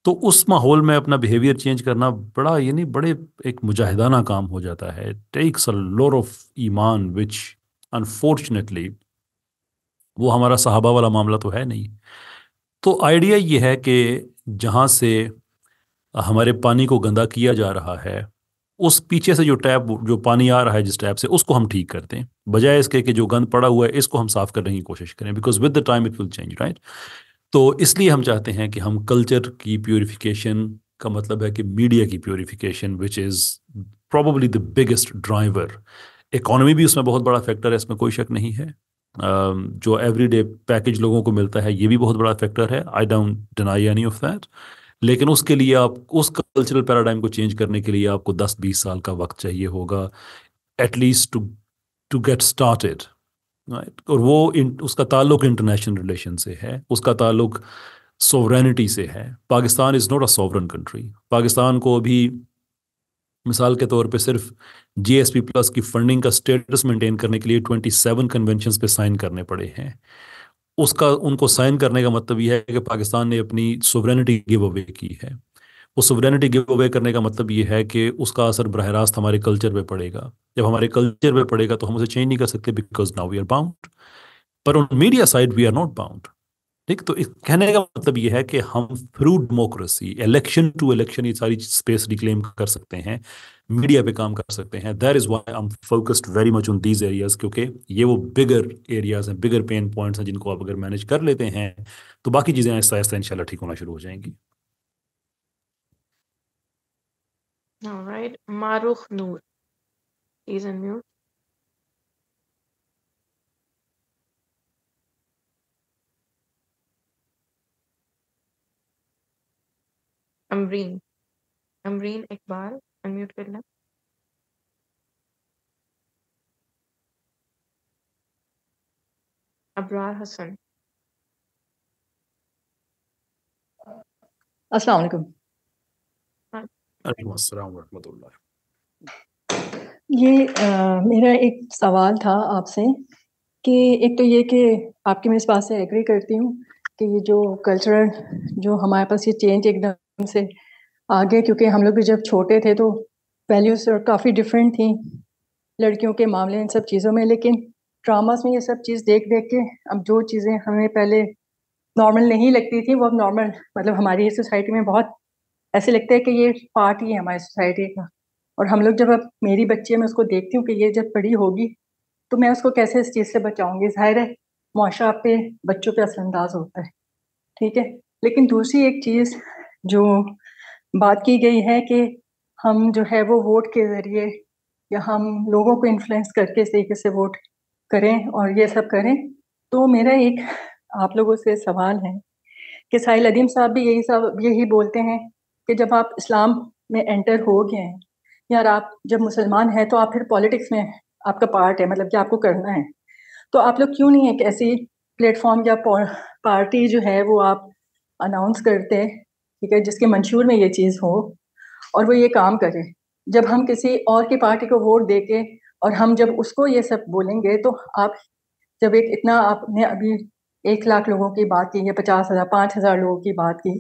तो उस माहौल में अपना बिहेवियर चेंज करना बड़ा यानी बड़े एक मुजाहिदाना काम हो जाता है टेक्स अ लोर ऑफ ईमान विच अनफॉर्चुनेटली वो हमारा साहबा वाला मामला तो है नहीं तो आइडिया ये है कि जहाँ से हमारे पानी को गंदा किया जा रहा है उस पीछे से जो टैप जो पानी आ रहा है जिस टैप से उसको हम ठीक कर दें बजाय इसके कि जो गंद पड़ा हुआ है इसको हम साफ करने की कोशिश करें because with the time it will change right तो इसलिए हम चाहते हैं कि हम कल्चर की प्योरीफिकेशन का मतलब है कि मीडिया की purification which is probably the biggest driver economy भी उसमें बहुत बड़ा फैक्टर है इसमें कोई शक नहीं है Um, जो एवरी डे पैकेज लोगों को मिलता है ये भी बहुत बड़ा फैक्टर है I don't deny any of that लेकिन उसके लिए आप उस कल्चरल पैराडाइम को चेंज करने के लिए आपको 10-20 साल का वक्त चाहिए होगा at least to to get started right और वो इन, उसका ताल्लुक इंटरनेशनल रिलेशन से है उसका ताल्लुक सोवरेनिटी से है Pakistan is not a sovereign country Pakistan को अभी मिसाल के तौर पे सिर्फ जीएसपी प्लस की फंडिंग का स्टेटस मेंटेन करने के लिए 27 कन्वेंशन पे साइन करने पड़े हैं उसका उनको साइन करने का मतलब यह है कि पाकिस्तान ने अपनी सोवरेनिटी गिव अवे की है वो सोवरेनिटी गिव अवे करने का मतलब ये है कि उसका असर बरह रास्त हमारे कल्चर पे पड़ेगा जब हमारे कल्चर पे पड़ेगा तो हम उसे चेंज नहीं कर सकते because now we are bound पर on media side we are not bound ठीक तो इस कहने का मतलब यह है कि हम through democracy election to election ये सारी स्पेस रिक्लेम कर सकते हैं मीडिया पे काम कर सकते हैं there is why I am focused very much on these areas क्योंकि ये वो बिगर एरियाज हैं बिगर पेन पॉइंट्स हैं जिनको आप अगर मैनेज कर लेते हैं तो बाकी चीज़ें ऐसा ऐसा इंशाल्लाह ठीक होना शुरू हो जाएंगी अमरीन अमरीन इकबाल अनम्यूट कर लें अबरार हसन अस्सलाम वालेकुम हाँ। ये आ, मेरा एक सवाल था आपसे कि एक तो ये कि आपकी मैं इस बात से एग्री करती हूँ कि ये जो कल्चरल जो हमारे पास ये चेंज एकदम से आगे क्योंकि हम लोग भी जब छोटे थे तो वैल्यूज़ काफ़ी डिफरेंट थी लड़कियों के मामले इन सब चीज़ों में लेकिन ड्रामास में ये सब चीज़ देख देख के अब जो चीज़ें हमें पहले नॉर्मल नहीं लगती थी वो अब नॉर्मल मतलब हमारी सोसाइटी में बहुत ऐसे लगता है कि ये पार्ट ही है हमारी सोसाइटी का और हम लोग जब अब मेरी बच्ची है मैं उसको देखती हूँ कि ये जब बड़ी होगी तो मैं उसको कैसे इस चीज़ से बचाऊंगी जाहिर है मुआशा पे बच्चों पे असरअंदाज होता है ठीक है लेकिन दूसरी एक चीज़ जो बात की गई है कि हम जो है वो वोट के ज़रिए या हम लोगों को इन्फ्लुएंस करके इस तरीके से वोट करें और ये सब करें तो मेरा एक आप लोगों से सवाल है कि साहिल अदीम साहब भी यही सब यही बोलते हैं कि जब आप इस्लाम में एंटर हो गए हैं यार आप जब मुसलमान हैं तो आप फिर पॉलिटिक्स में आपका पार्ट है मतलब कि आपको करना है तो आप लोग क्यों नहीं एक ऐसी प्लेटफॉर्म या पार्टी जो है वो आप अनाउंस करते ठीक है जिसके मंशूर में ये चीज़ हो और वो ये काम करे जब हम किसी और की पार्टी को वोट दे के और हम जब उसको ये सब बोलेंगे तो आप जब एक इतना आपने अभी एक लाख लोगों की बात की या पचास हज़ार पाँच हज़ार लोगों की बात की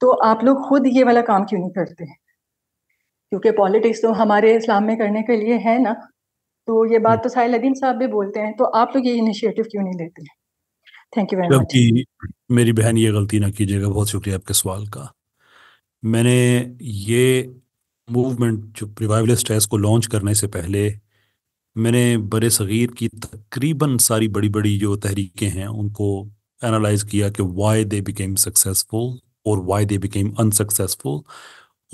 तो आप लोग खुद ये वाला काम क्यों नहीं करते क्योंकि पॉलिटिक्स तो हमारे इस्लाम में करने के लिए है ना तो ये बात तो साहिल अदीम साहब भी बोलते हैं तो आप लोग ये इनिशिएटिव क्यों नहीं लेते थैंक यू वेरी मच मेरी बहन ये गलती ना कीजिएगा बहुत शुक्रिया आपके सवाल का मैंने ये मूवमेंट जो रिवाइवलिस्ट है इसको लॉन्च करने से पहले मैंने बर सग़ीर की तकरीबन सारी बड़ी बड़ी जो तहरीकें हैं उनको एनालाइज किया कि वाई दे बिकेम सक्सेसफुल और वाई दे बिकेम अनसक्सेसफुल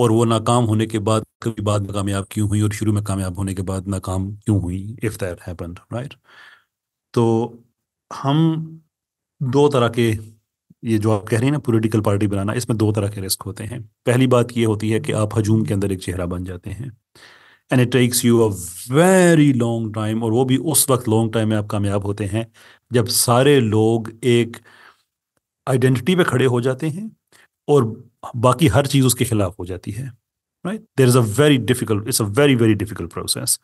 और वो नाकाम होने के बाद कभी बाद में कामयाब क्यों हुई और शुरू में कामयाब होने के बाद नाकाम क्यों हुई इफ़ दैट हैपन राइट तो हम दो तरह के ये जो आप कह रहे हैं ना पॉलिटिकल पार्टी बनाना इसमें दो तरह के रिस्क होते हैं पहली बात ये होती है कि आप हजूम के अंदर एक चेहरा बन जाते हैं and it takes you a very long time और वो भी उस वक्त लॉन्ग टाइम में आप कामयाब होते हैं जब सारे लोग एक आइडेंटिटी पे खड़े हो जाते हैं और बाकी हर चीज़ उसके खिलाफ हो जाती है right there is a very difficult it's a very very difficult process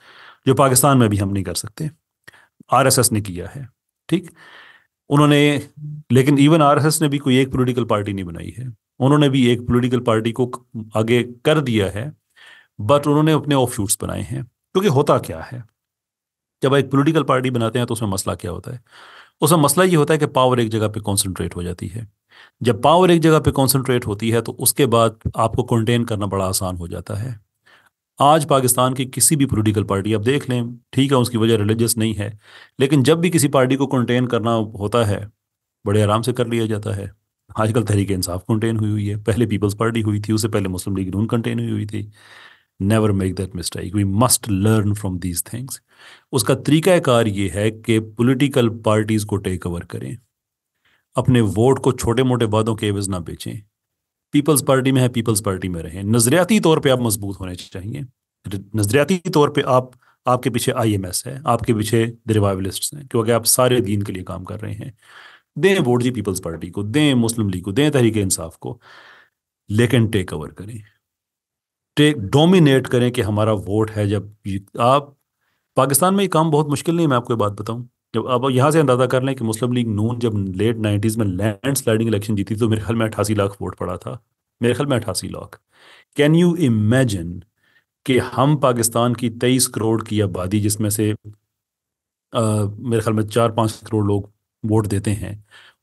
जो पाकिस्तान में भी हम नहीं कर सकते आर ने किया है ठीक उन्होंने लेकिन इवन आरएसएस ने भी कोई एक पॉलिटिकल पार्टी नहीं बनाई है उन्होंने भी एक पॉलिटिकल पार्टी को आगे कर दिया है बट उन्होंने अपने ऑफ शूट्स बनाए हैं क्योंकि होता क्या है जब एक पॉलिटिकल पार्टी बनाते हैं तो उसमें मसला क्या होता है उसमें मसला ये होता है कि पावर एक जगह पे कॉन्सनट्रेट हो जाती है जब पावर एक जगह पे कॉन्सनट्रेट होती है तो उसके बाद आपको कंटेन करना बड़ा आसान हो जाता है आज पाकिस्तान की किसी भी पॉलिटिकल पार्टी आप देख लें ठीक है उसकी वजह रिलीजियस नहीं है लेकिन जब भी किसी पार्टी को कंटेन करना होता है बड़े आराम से कर लिया जाता है आजकल तहरीक इंसाफ कंटेन हुई हुई है पहले पीपल्स पार्टी हुई थी उससे पहले मुस्लिम लीग नून कंटेन हुई हुई थी never make that mistake we must learn from these things उसका तरीक़ाकार ये है कि पोलिटिकल पार्टीज़ को टेक ओवर करें अपने वोट को छोटे मोटे वादों के एवज ना बेचें पीपल्स पार्टी में है पीपल्स पार्टी में रहें नज़रियाती तौर पर आप मजबूत होने चाहिए नज़रियाती तौर पर आप आपके पीछे आई एम एस है आपके पीछे रिवाइवलिस्ट हैं क्योंकि आप सारे दीन के लिए काम कर रहे हैं दें वोट जी पीपल्स पार्टी को दें मुस्लिम लीग को दें तहरीक इंसाफ को लेकिन टेक ओवर करें टेक डोमिनेट करें कि हमारा वोट है जब आप पाकिस्तान में ये काम बहुत मुश्किल नहीं मैं आपको बात बताऊं जब अब यहाँ से अंदाजा कर लें कि मुस्लिम लीग नून जब लेट नाइन्टीज़ में लैंड स्लाइडिंग इलेक्शन जीती तो मेरे ख्याल में अठासी लाख वोट पड़ा था मेरे ख्याल में अठासी लाख कैन यू इमेजिन कि हम पाकिस्तान की तेईस करोड़ की आबादी जिसमें से आ, मेरे ख्याल में चार पाँच करोड़ लोग वोट देते हैं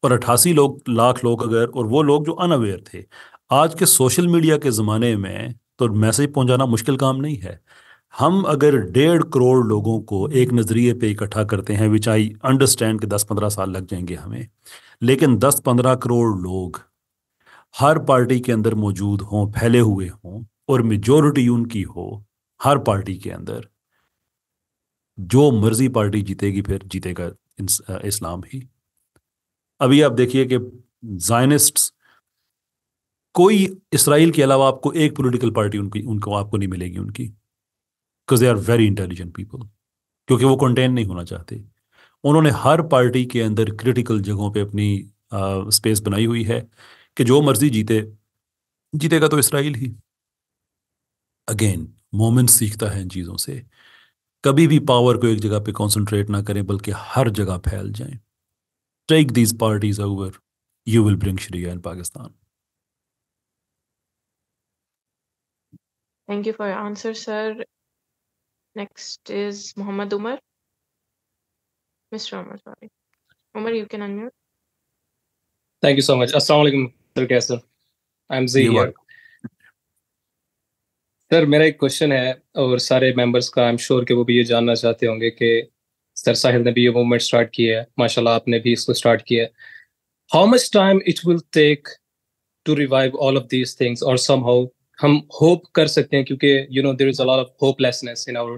और अट्ठासी लोग लाख लोग अगर और वो लोग जो अनअवेयर थे आज के सोशल मीडिया के ज़माने में तो मैसेज पहुंचाना मुश्किल काम नहीं है हम अगर डेढ़ करोड़ लोगों को एक नज़रिए पे इकट्ठा करते हैं विच आई अंडरस्टैंड कि दस पंद्रह साल लग जाएंगे हमें लेकिन दस पंद्रह करोड़ लोग हर पार्टी के अंदर मौजूद हों फैले हुए हों और मेजोरिटी उनकी हो हर पार्टी के अंदर जो मर्जी पार्टी जीतेगी फिर जीतेगा इस्लाम ही अभी आप देखिए कि जायनिस्ट कोई इसराइल के अलावा आपको एक पॉलिटिकल पार्टी उनकी उनको आपको नहीं मिलेगी उनकी because they are very intelligent people क्योंकि वो कंटेन नहीं होना चाहते उन्होंने हर पार्टी के अंदर क्रिटिकल जगहों पे अपनी स्पेस बनाई हुई है कि जो मर्जी जीते जीतेगा तो इसराइल ही अगेन मोमेंट सीखता है इन चीज़ों से कभी भी पावर को एक जगह पे कंसंट्रेट ना करें बल्कि हर जगह फैल जाए take these parties over you will bring श्रीया in Pakistan Thank you for your answer, sir. Next is Muhammad Umar. Mr. Umar, sorry. Umar, you can unmute. Thank you so much. Assalamualaikum, Sir Kaiser. I'm Z here. Sir मेरा एक question है और सारे members का I am sure कि वो भी ये जानना चाहते होंगे कि सर साहिल ने भी ये मूवमेंट स्टार्ट किया है माशाल्लाह आपने भी इसको स्टार्ट किया है how much time it will take to revive all of these things और सम हाउ हम होप कर सकते हैं क्योंकि you know there is a lot of hopelessness in our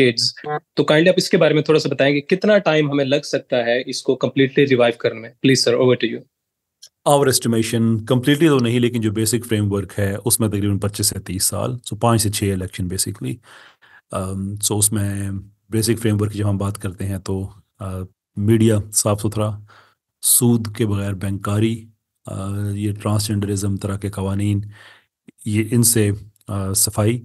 kids तो काइंडली आप इसके बारे में थोड़ा सा बताएंगे कितना टाइम हमें लग सकता है इसको कम्प्लीटली रिवाइव करने में please sir over to you our estimation completely तो नहीं लेकिन जो बेसिक फ्रेमवर्क है उसमें तकरीबन पच्चीस से तीस साल सो पाँच से छः इलेक्शन बेसिकली सो उसमें बेसिक फ्रेमवर्क की जब हम बात करते हैं तो मीडिया uh, साफ सुथरा सूद के बगैर बैंकारी uh, ये ट्रांसजेंडरिज्म तरह के कवानीन ये इनसे uh, सफाई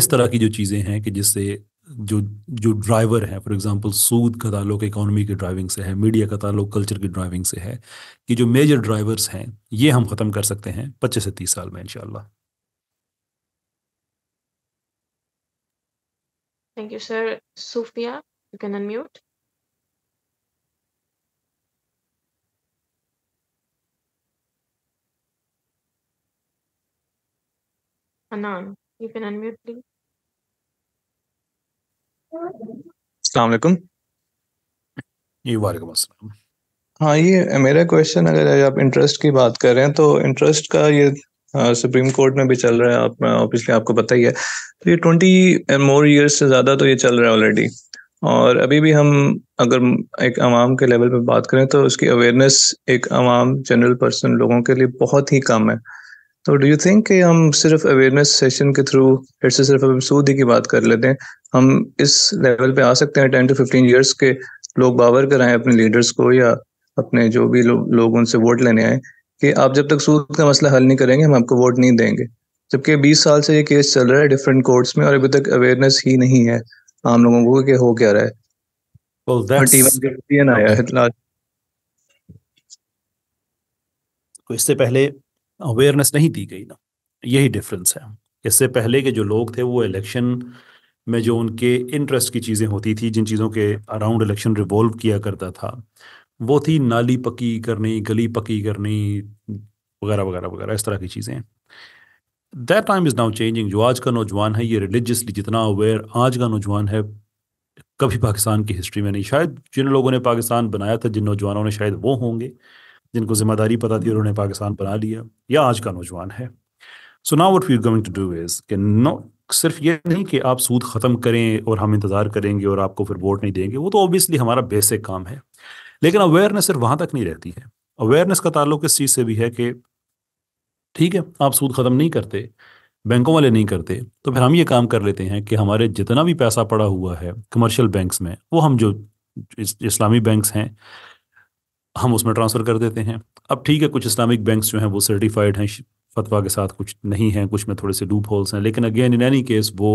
इस तरह की जो चीज़ें हैं कि जिससे जो जो ड्राइवर हैं फॉर एग्जांपल सूद का ताल्लुक इकोनॉमी के ड्राइविंग से है मीडिया का ताल्लुक कल्चर की ड्राइविंग से है कि जो मेजर ड्राइवर्स हैं ये हम ख़त्म कर सकते हैं पच्चीस से तीस साल में इन Shah Thank you, sir. Sufia, you can unmute. Anand, you can unmute, please. हाँ ये मेरा क्वेश्चन अगर आप इंटरेस्ट की बात कर रहे हैं तो इंटरेस्ट का ये सुप्रीम कोर्ट में भी चल रहा है आप ऑब्वियसली आपको पता ही है तो ये ट्वेंटी मोर इयर्स से ज़्यादा तो ये चल रहा है ऑलरेडी और अभी भी हम अगर एक आवाम के लेवल पे बात करें तो उसकी अवेयरनेस एक आवाम जनरल पर्सन लोगों के लिए बहुत ही कम है तो डू यू थिंक कि हम सिर्फ अवेयरनेस सेशन के थ्रू फिर से सिर्फ सूद ही की बात कर लेते हैं हम इस लेवल पे आ सकते हैं टेन टू फिफ्टीन ईयर्स के लोग बावर कराएं अपने लीडर्स को या अपने जो भी लो, लोग उनसे वोट लेने आए कि आप जब तक सूद का मसला हल नहीं करेंगे हम आपको वोट नहीं देंगे जबकि बीस साल से ये केस चल रहा है डिफरेंट कोर्ट्स में और अभी तक अवेयरनेस ही नहीं है आम लोगों को कि हो क्या रहा है well, आया है तो इससे पहले अवेयरनेस नहीं दी गई ना यही डिफरेंस है इससे पहले के जो लोग थे वो इलेक्शन में जो उनके इंटरेस्ट की चीज़ें होती थी जिन चीज़ों के अराउंड इलेक्शन रिवॉल्व किया करता था वो थी नाली पक्की करनी गली पक्की करनी वगैरह वगैरह वगैरह इस तरह की चीज़ें that time is now changing जो आज का नौजवान है ये रिलीजियसली जितना अवेयर आज का नौजवान है कभी पाकिस्तान की हिस्ट्री में नहीं शायद जिन लोगों ने पाकिस्तान बनाया था जिन नौजवानों ने शायद वो होंगे जिनको जिम्मेदारी पता थी उन्होंने पाकिस्तान बना लिया या आज का नौजवान है so now what we going to do is कि नो सिर्फ ये नहीं कि आप सूद ख़त्म करें और हम इंतज़ार करेंगे और आपको फिर वोट नहीं देंगे वो तो ऑब्वियसली हमारा बेसिक काम है लेकिन अवेयरनेस सिर्फ वहाँ तक नहीं रहती है अवेयरनेस का ताल्लुक इस चीज़ से भी है कि ठीक है आप सूद ख़त्म नहीं करते बैंकों वाले नहीं करते तो फिर हम ये काम कर लेते हैं कि हमारे जितना भी पैसा पड़ा हुआ है कमर्शियल बैंक्स में वो हम जो इस, इस्लामी बैंक्स हैं हम उसमें ट्रांसफ़र कर देते हैं अब ठीक है कुछ इस्लामिक बैंक्स जो हैं वो सर्टिफाइड हैं फतवा के साथ कुछ नहीं हैं कुछ में थोड़े से लूप होल्स हैं लेकिन अगेन इन एनी केस वो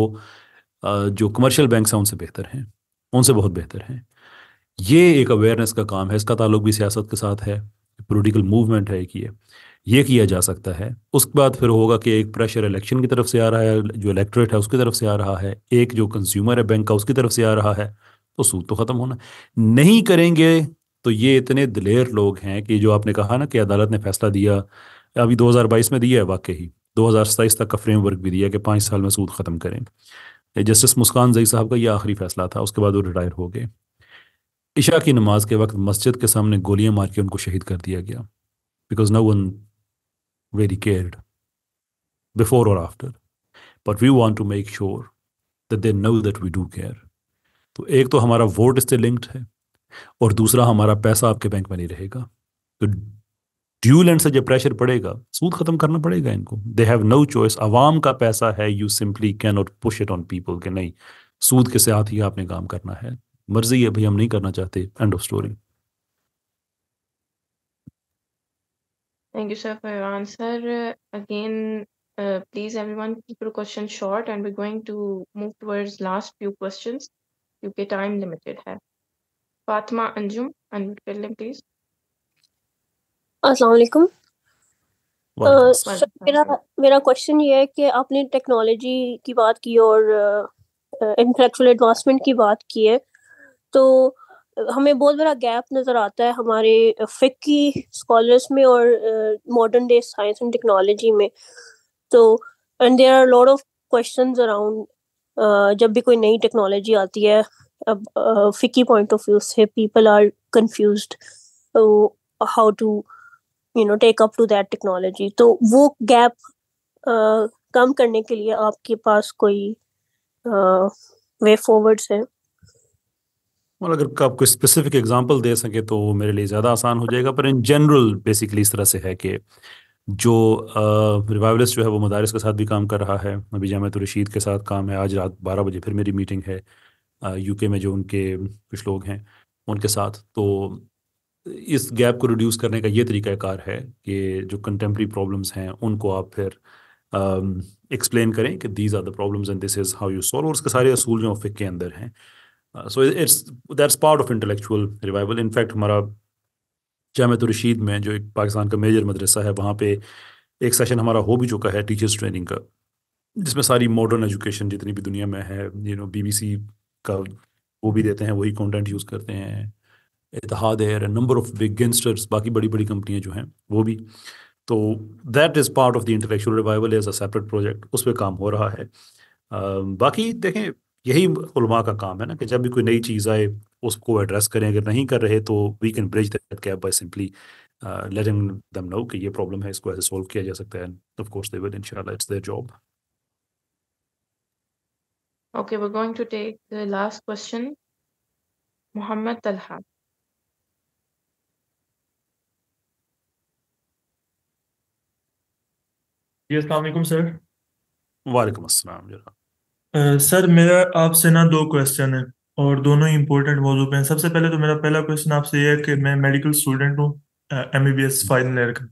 जो कमर्शियल बैंक्स हैं उनसे बेहतर हैं उनसे बहुत बेहतर हैं ये एक अवेयरनेस का काम है इसका ताल्लुक भी सियासत के साथ है पोलिटिकल मूवमेंट है कि ये ये किया जा सकता है उसके बाद फिर होगा कि एक प्रेशर इलेक्शन की तरफ से आ रहा है जो इलेक्ट्रेट है उसकी तरफ से आ रहा है एक जो कंज्यूमर है बैंक का उसकी तरफ से आ रहा है तो सूद तो ख़त्म होना नहीं करेंगे तो ये इतने दिलेर लोग हैं कि जो आपने कहा ना कि अदालत ने फैसला दिया अभी 2022 में दिया है वाकई ही दो तक का फ्रेम वर्क भी दिया कि पाँच साल में सूद ख़त्म करें जस्टिस मुस्कान जई साहब का यह आखिरी फैसला था उसके बाद वो रिटायर हो गए इशा की नमाज के वक्त मस्जिद के सामने गोलियां मार के उनको शहीद कर दिया गया because no one very cared before और after but we want to make sure that they know that we do care तो एक तो हमारा वोट इससे लिंक्ड है और दूसरा हमारा पैसा आपके बैंक में नहीं रहेगा तो ड्यूल से जब प्रेशर पड़ेगा सूद खत्म करना पड़ेगा इनको दे हैव नो चॉइस अवाम का पैसा है you simply can not push it on people के नहीं सूद के साथ ही आपने काम करना है मर्जी है भाई हम नहीं करना चाहते end of story thank you sir for your answer. Again, uh, please, everyone, keep your questions short, and we're going to move towards last few questions. UK time है. फातिमा अंजुम अनम्यूट कर लें प्लीज अस्सलाम वालेकुम मेरा मेरा क्वेश्चन ये है कि आपने टेक्नोलॉजी की बात की और इंटेलेक्चुअल uh, एडवांसमेंट की बात की है तो हमें बहुत बड़ा गैप नज़र आता है हमारे फिक स्कॉलर्स में और modern day science and technology में तो and there are lot of question around जब भी कोई नई टेक्नोलॉजी आती है a, a uh, Ficky point of view, say people are confused so uh, how to you know take up to तो वो गैप uh, कम करने के लिए आपके पास कोई वे फॉरवर्ड्स है और अगर आप कोई स्पेसिफिक एग्जांपल दे सके तो मेरे लिए ज़्यादा आसान हो जाएगा पर इन जनरल बेसिकली इस तरह से है कि जो रिवाइवलिस्ट जो है वो मदारस के साथ भी काम कर रहा है अभी जामत रशीद के साथ काम है आज रात बारह बजे फिर मेरी मीटिंग है यूके में जो उनके कुछ लोग हैं उनके साथ तो इस गैप को रिड्यूस करने का ये तरीक़ाकार है कि जो कंटेम्प्रेरी प्रॉब्लम्स हैं उनको आप फिर एक्सप्लेन uh, करें कि these are the problems and this is how you solve और उसके सारे असूल जो फिक के अंदर हैं so it's that's part of intellectual revival in fact हमारा जामत रशीद में जो एक पाकिस्तान का मेजर मदरसा है वहाँ पे एक सेशन हमारा हो भी चुका है टीचर्स ट्रेनिंग का जिसमें सारी मॉडर्न एजुकेशन जितनी भी दुनिया में है यू नो बीबीसी का वो भी देते हैं वही कंटेंट यूज़ करते हैं Etihad air number of big gangsters बाकी बड़ी बड़ी कंपनियाँ जो हैं वो भी तो that is part of the intellectual revival as a separate project उस पर काम हो रहा है बाकी देखें यही उलमा का काम है ना कि जब भी कोई नई चीज़ आए उसको एड्रेस करें अगर नहीं कर रहे तो we can bridge that gap by simply letting them know कि ये प्रॉब्लम है इसको ऐसे सॉल्व किया जा सकता है ऑफ कोर्स दे विल इंशाल्लाह it's their job Okay, we're going to take the last question. Muhammad Talha. जी अस्सलाम सर वालेकुम अस्सलाम जनाब सर मेरा आपसे ना दो क्वेश्चन है और दोनों ही इम्पोर्टेंट मौजूद हैं सबसे पहले तो मेरा पहला क्वेश्चन आपसे ये है कि मैं मेडिकल स्टूडेंट हूँ M B B S final year का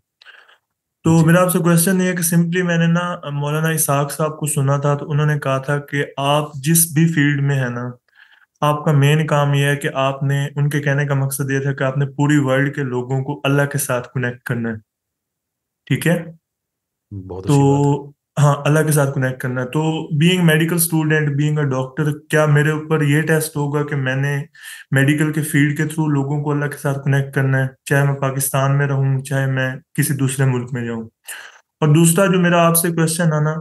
तो मेरा आपसे क्वेश्चन ये कि सिंपली मैंने ना मौलाना इसाक साहब को सुना था तो उन्होंने कहा था कि आप जिस भी फील्ड में है ना आपका मेन काम यह है कि आपने उनके कहने का मकसद ये था कि आपने पूरी वर्ल्ड के लोगों को अल्लाह के साथ कनेक्ट करना है ठीक है बहुत तो हाँ अल्लाह के साथ कनेक्ट करना तो being medical student being a doctor क्या मेरे ऊपर ये टेस्ट होगा कि मैंने मेडिकल के फील्ड के थ्रू लोगों को अल्लाह के साथ कनेक्ट करना है चाहे मैं पाकिस्तान में रहूं चाहे मैं किसी दूसरे मुल्क में जाऊं और दूसरा जो मेरा आपसे क्वेश्चन आना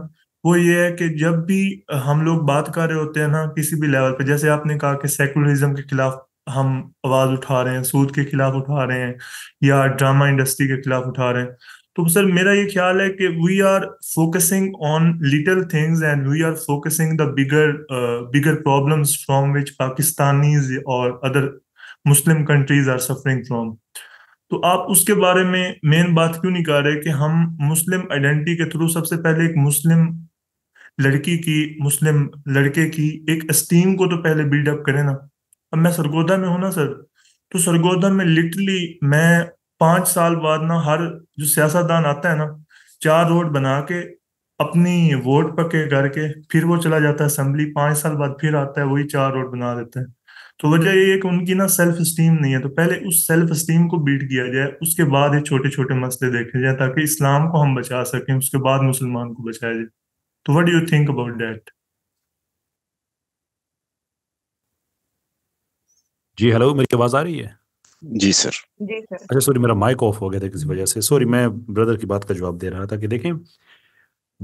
वो ये है कि जब भी हम लोग बात कर रहे होते हैं ना किसी भी लेवल पर जैसे आपने कहा कि सेकुलरिज्म के खिलाफ हम आवाज उठा रहे हैं सूद के खिलाफ उठा रहे हैं या ड्रामा इंडस्ट्री के खिलाफ उठा रहे हैं तो सर मेरा ये ख्याल है कि we are focusing on little things and we are focusing the bigger bigger problems from which Pakistanis और other Muslim countries are suffering from तो आप उसके बारे में मेन बात क्यों नहीं कर रहे कि हम मुस्लिम आइडेंटिटी के थ्रू सबसे पहले एक मुस्लिम लड़की की मुस्लिम लड़के की एक स्टीम को तो पहले बिल्डअप करें ना अब मैं सरगोदा में हूँ ना सर तो सरगोदा में लिटरली मैं पांच साल बाद ना हर जो सियासतदान आता है ना चार रोड बना के अपनी वोट पक्के करके फिर वो चला जाता है असम्बली पांच साल बाद फिर आता है वही चार रोड बना देते हैं तो वजह ये है कि उनकी ना सेल्फ स्टीम नहीं है तो पहले उस सेल्फ स्टीम को बीट किया जाए उसके बाद ये छोटे छोटे मसले देखे जाए ताकि इस्लाम को हम बचा सकें उसके बाद मुसलमान को बचाया जाए तो what you think about that जी हेलो मेरी आवाज आ रही है जी सर जी सर अच्छा सॉरी मेरा माइक ऑफ हो गया था किसी वजह से सॉरी मैं ब्रदर की बात का जवाब दे रहा था कि देखें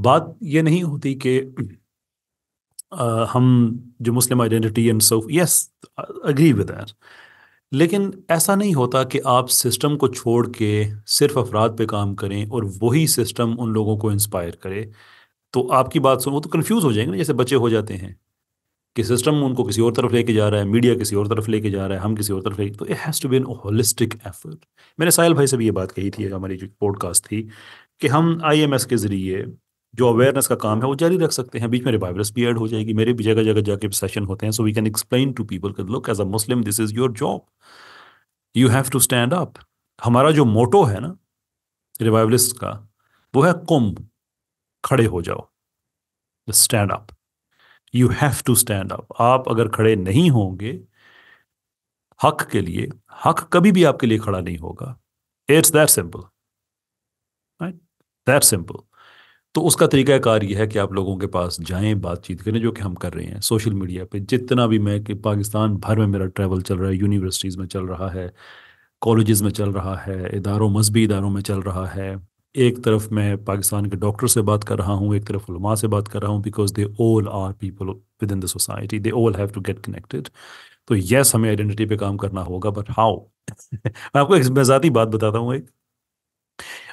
बात ये नहीं होती कि हम जो मुस्लिम आइडेंटिटी एंड सोफ यस अग्री विद दैट लेकिन ऐसा नहीं होता कि आप सिस्टम को छोड़ के सिर्फ अफराद पे काम करें और वही सिस्टम उन लोगों को इंस्पायर करे तो आपकी बात सुनो तो कंफ्यूज हो जाएंगे ना जैसे बच्चे हो जाते हैं कि सिस्टम उनको किसी और तरफ लेके जा रहा है मीडिया किसी और तरफ लेके जा रहा है हम किसी और तरफ लेके तो it has to be an holistic effort मैंने साहिल भाई से भी ये बात कही थी हमारी जो पॉडकास्ट थी कि हम आईएमएस के ज़रिए जो अवेयरनेस का काम है वो जारी रख सकते हैं बीच में रिवाइवलस भी एड हो जाएगी मेरे भी जगह जगह जाके सेशन होते हैं so we can explain to people कि look as a Muslim this is your job you have to stand up हमारा जो मोटो है ना रिवाइवलिस्ट का वो है कुंभ खड़े हो जाओ stand up you have to stand up आप अगर खड़े नहीं होंगे हक के लिए हक कभी भी आपके लिए खड़ा नहीं होगा it's that simple right that simple तो उसका तरीक़ाकार यह है कि आप लोगों के पास जाएं बातचीत करें जो कि हम कर रहे हैं सोशल मीडिया पे जितना भी मैं कि पाकिस्तान भर में मेरा ट्रैवल चल रहा है यूनिवर्सिटीज़ में चल रहा है कॉलेज़ में चल रहा है इदारों मजहबी इदारों में चल रहा है एक तरफ मैं पाकिस्तान के डॉक्टर से बात कर रहा हूँ एक तरफ उलमा से बात कर रहा हूँ because they all are people with in the society they all have to get connected तो यस हमें आइडेंटिटी पे काम करना होगा बट हाउ <laughs> मैं आपको एक मजाती बात बताता हूँ एक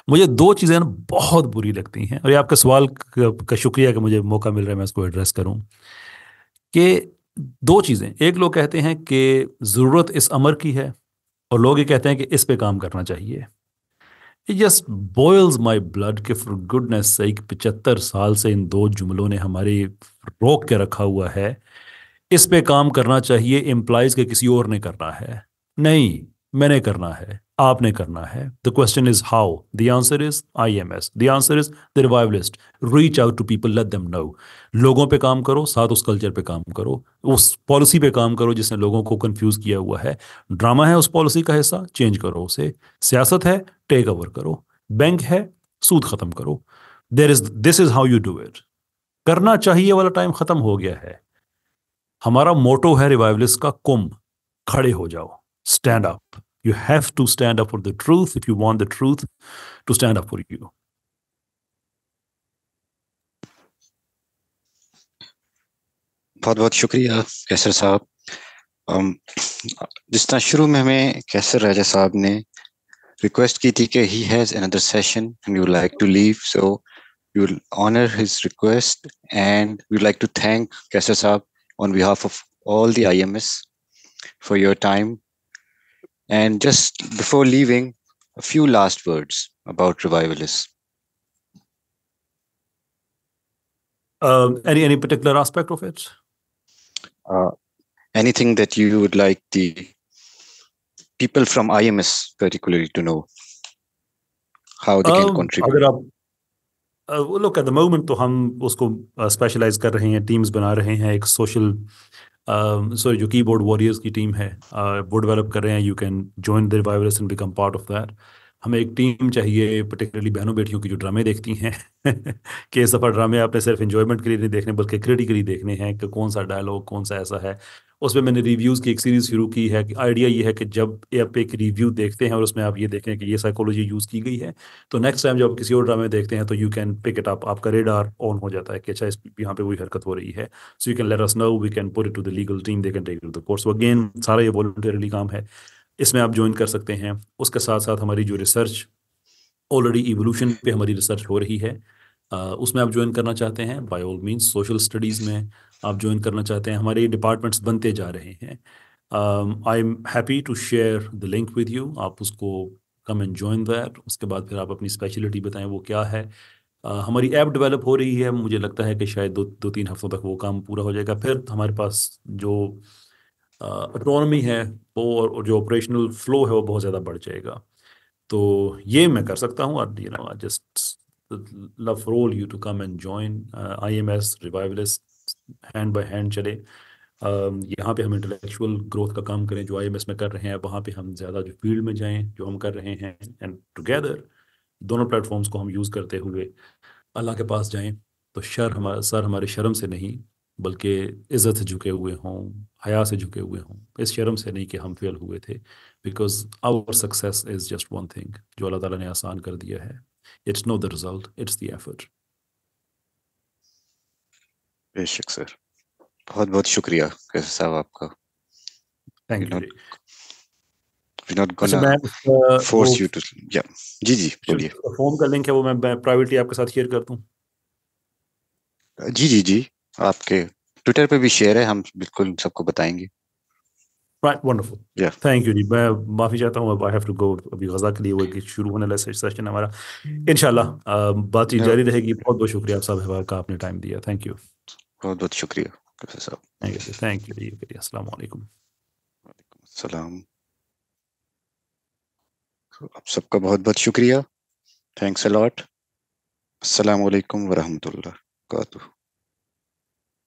मुझे दो चीज़ें ना बहुत बुरी लगती हैं और ये आपका सवाल का शुक्रिया कि मुझे मौका मिल रहा है मैं इसको एड्रेस करूँ कि दो चीज़ें एक लोग कहते हैं कि ज़रूरत इस अमर की है और लोग ये कहते हैं कि इस पे काम करना चाहिए it just boils my blood के फॉर गुडनेस सेक पिचहत्तर साल से इन दो जुमलों ने हमारी रोक के रखा हुआ है इस पे काम करना चाहिए एम्प्लाइज के किसी और ने करना है नहीं मैंने करना है आपने करना है the question is how the answer is I M S the answer is the revivalist reach out to people let them know लोगों पे काम करो साथ उस कल्चर पे काम करो उस पॉलिसी पे काम करो जिसने लोगों को कंफ्यूज किया हुआ है ड्रामा है उस पॉलिसी का हिस्सा चेंज करो उसे सियासत है टेक ओवर करो बैंक है सूद खत्म करो there is this is how you do it करना चाहिए वाला टाइम खत्म हो गया है हमारा मोटो है रिवाइवलिस्ट का कुंभ खड़े हो जाओ stand up You have to stand up for the truth if you want the truth to stand up for you. बहुत बहुत शुक्रिया कैसर साहब um, जिस तरह शुरू में हमें कैसर राजा साहब ने रिक्वेस्ट की थी कि he has another session and you like to leave so you honour his request and you like to thank Qaiser साहब on behalf of all the IMS for your time and just before leaving, a few last words about revivalists. Um, any any particular aspect of it? Uh, anything that you would like the people from IMS particularly to know how they um, can contribute. Uh, look आप the moment. The moment तो हम उसको specialise uh, कर रहे हैं सो um, जो keyboard warriors की team है uh, वो डेवलप कर रहे हैं you can join the and become part of that हमें एक टीम चाहिए पर्टिकुलरली बहनों बेटियों की जो ड्रामे देखती हैं कि ये सफर ड्रामे आपने सिर्फ इन्जॉयमेंट के लिए नहीं देखने बल्कि क्रिटिकली देखने हैं कि कौन सा डायलॉग कौन सा ऐसा है उसमें मैंने रिव्यूज़ की एक सीरीज़ शुरू की है आइडिया ये है कि जब आप एक रिव्यू देखते हैं और उसमें आप ये देखें कि ये साइकोलॉजी यूज़ की गई है तो नेक्स्ट टाइम जब आप किसी और ड्रामे देखते हैं तो you can pick it up आपका रेडार ऑन हो जाता है कि अच्छा इस यहाँ पे वही हरकत हो रही है so you can let us know we can put it to the legal team they can take to the courts again सारा ये वॉलंटरली काम है इसमें आप ज्वाइन कर सकते हैं उसके साथ साथ हमारी जो रिसर्च ऑलरेडी इवोल्यूशन पे हमारी रिसर्च हो रही है उसमें आप ज्वाइन करना चाहते हैं by all mean social studies में आप ज्वाइन करना चाहते हैं हमारे डिपार्टमेंट्स बनते जा रहे हैं I am happy to share the link with you आप उसको कम एंड ज्वाइन दैट उसके बाद फिर आप अपनी स्पेशलिटी बताएं वो क्या है Uh, हमारी ऐप डेवलप हो रही है मुझे लगता है कि शायद दो दो तीन हफ्तों तक वो काम पूरा हो जाएगा फिर हमारे पास जो इकोनॉमी है वो और जो ऑपरेशनल फ्लो है वो बहुत ज़्यादा बढ़ जाएगा तो ये मैं कर सकता हूँ you know just love for you to come and join I M S revivalist hand by hand चले uh, यहाँ पे हम इंटेलेक्चुअल ग्रोथ का काम करें जो आई एम एस में कर रहे हैं वहाँ पे हम ज़्यादा जो फील्ड में जाएं जो हम कर रहे हैं एंड टुगेदर दोनों प्लेटफॉर्म्स को हम यूज़ करते हुए अल्लाह के पास जाएं तो शर हमारा सर हमारे शर्म से नहीं बल्कि इज़्ज़त झुके हुए हों हया से झुके हुए हों इस शर्म से नहीं कि हम फेल हुए थे because our success is just one thing जो अल्लाह ताला ने आसान कर दिया है it's no the result it's the effort बेशक सर बहुत बहुत शुक्रिया कैसे साहब आपका थैंक यू we're not अच्छा, gonna force you to yeah जी अच्छा, आपके साथ शेयर करता जी जी जी आपके ट्विटर पे भी शेयर है हम बिल्कुल सबको बताएंगे Right, wonderful. Yeah. Thank you. जी मैं माफी चाहता हूँ अब आई हैव टू गो अभी गजा के लिए वो एक शुरू होने वाला सेशन हमारा इंशाल्लाह बातचीत जारी रहेगी बहुत बहुत शुक्रिया आप साहब का आपने टाइम दिया थैंक यू बहुत बहुत शुक्रिया साहब थैंक यू थैंक यू जी वेरी अस्सलाम वालेकुम वालेकुम अस्सलाम आप सबका बहुत बहुत शुक्रिया थैंक्स अ लॉट अस्सलाम अलॉट असलकम वरहमल वर्क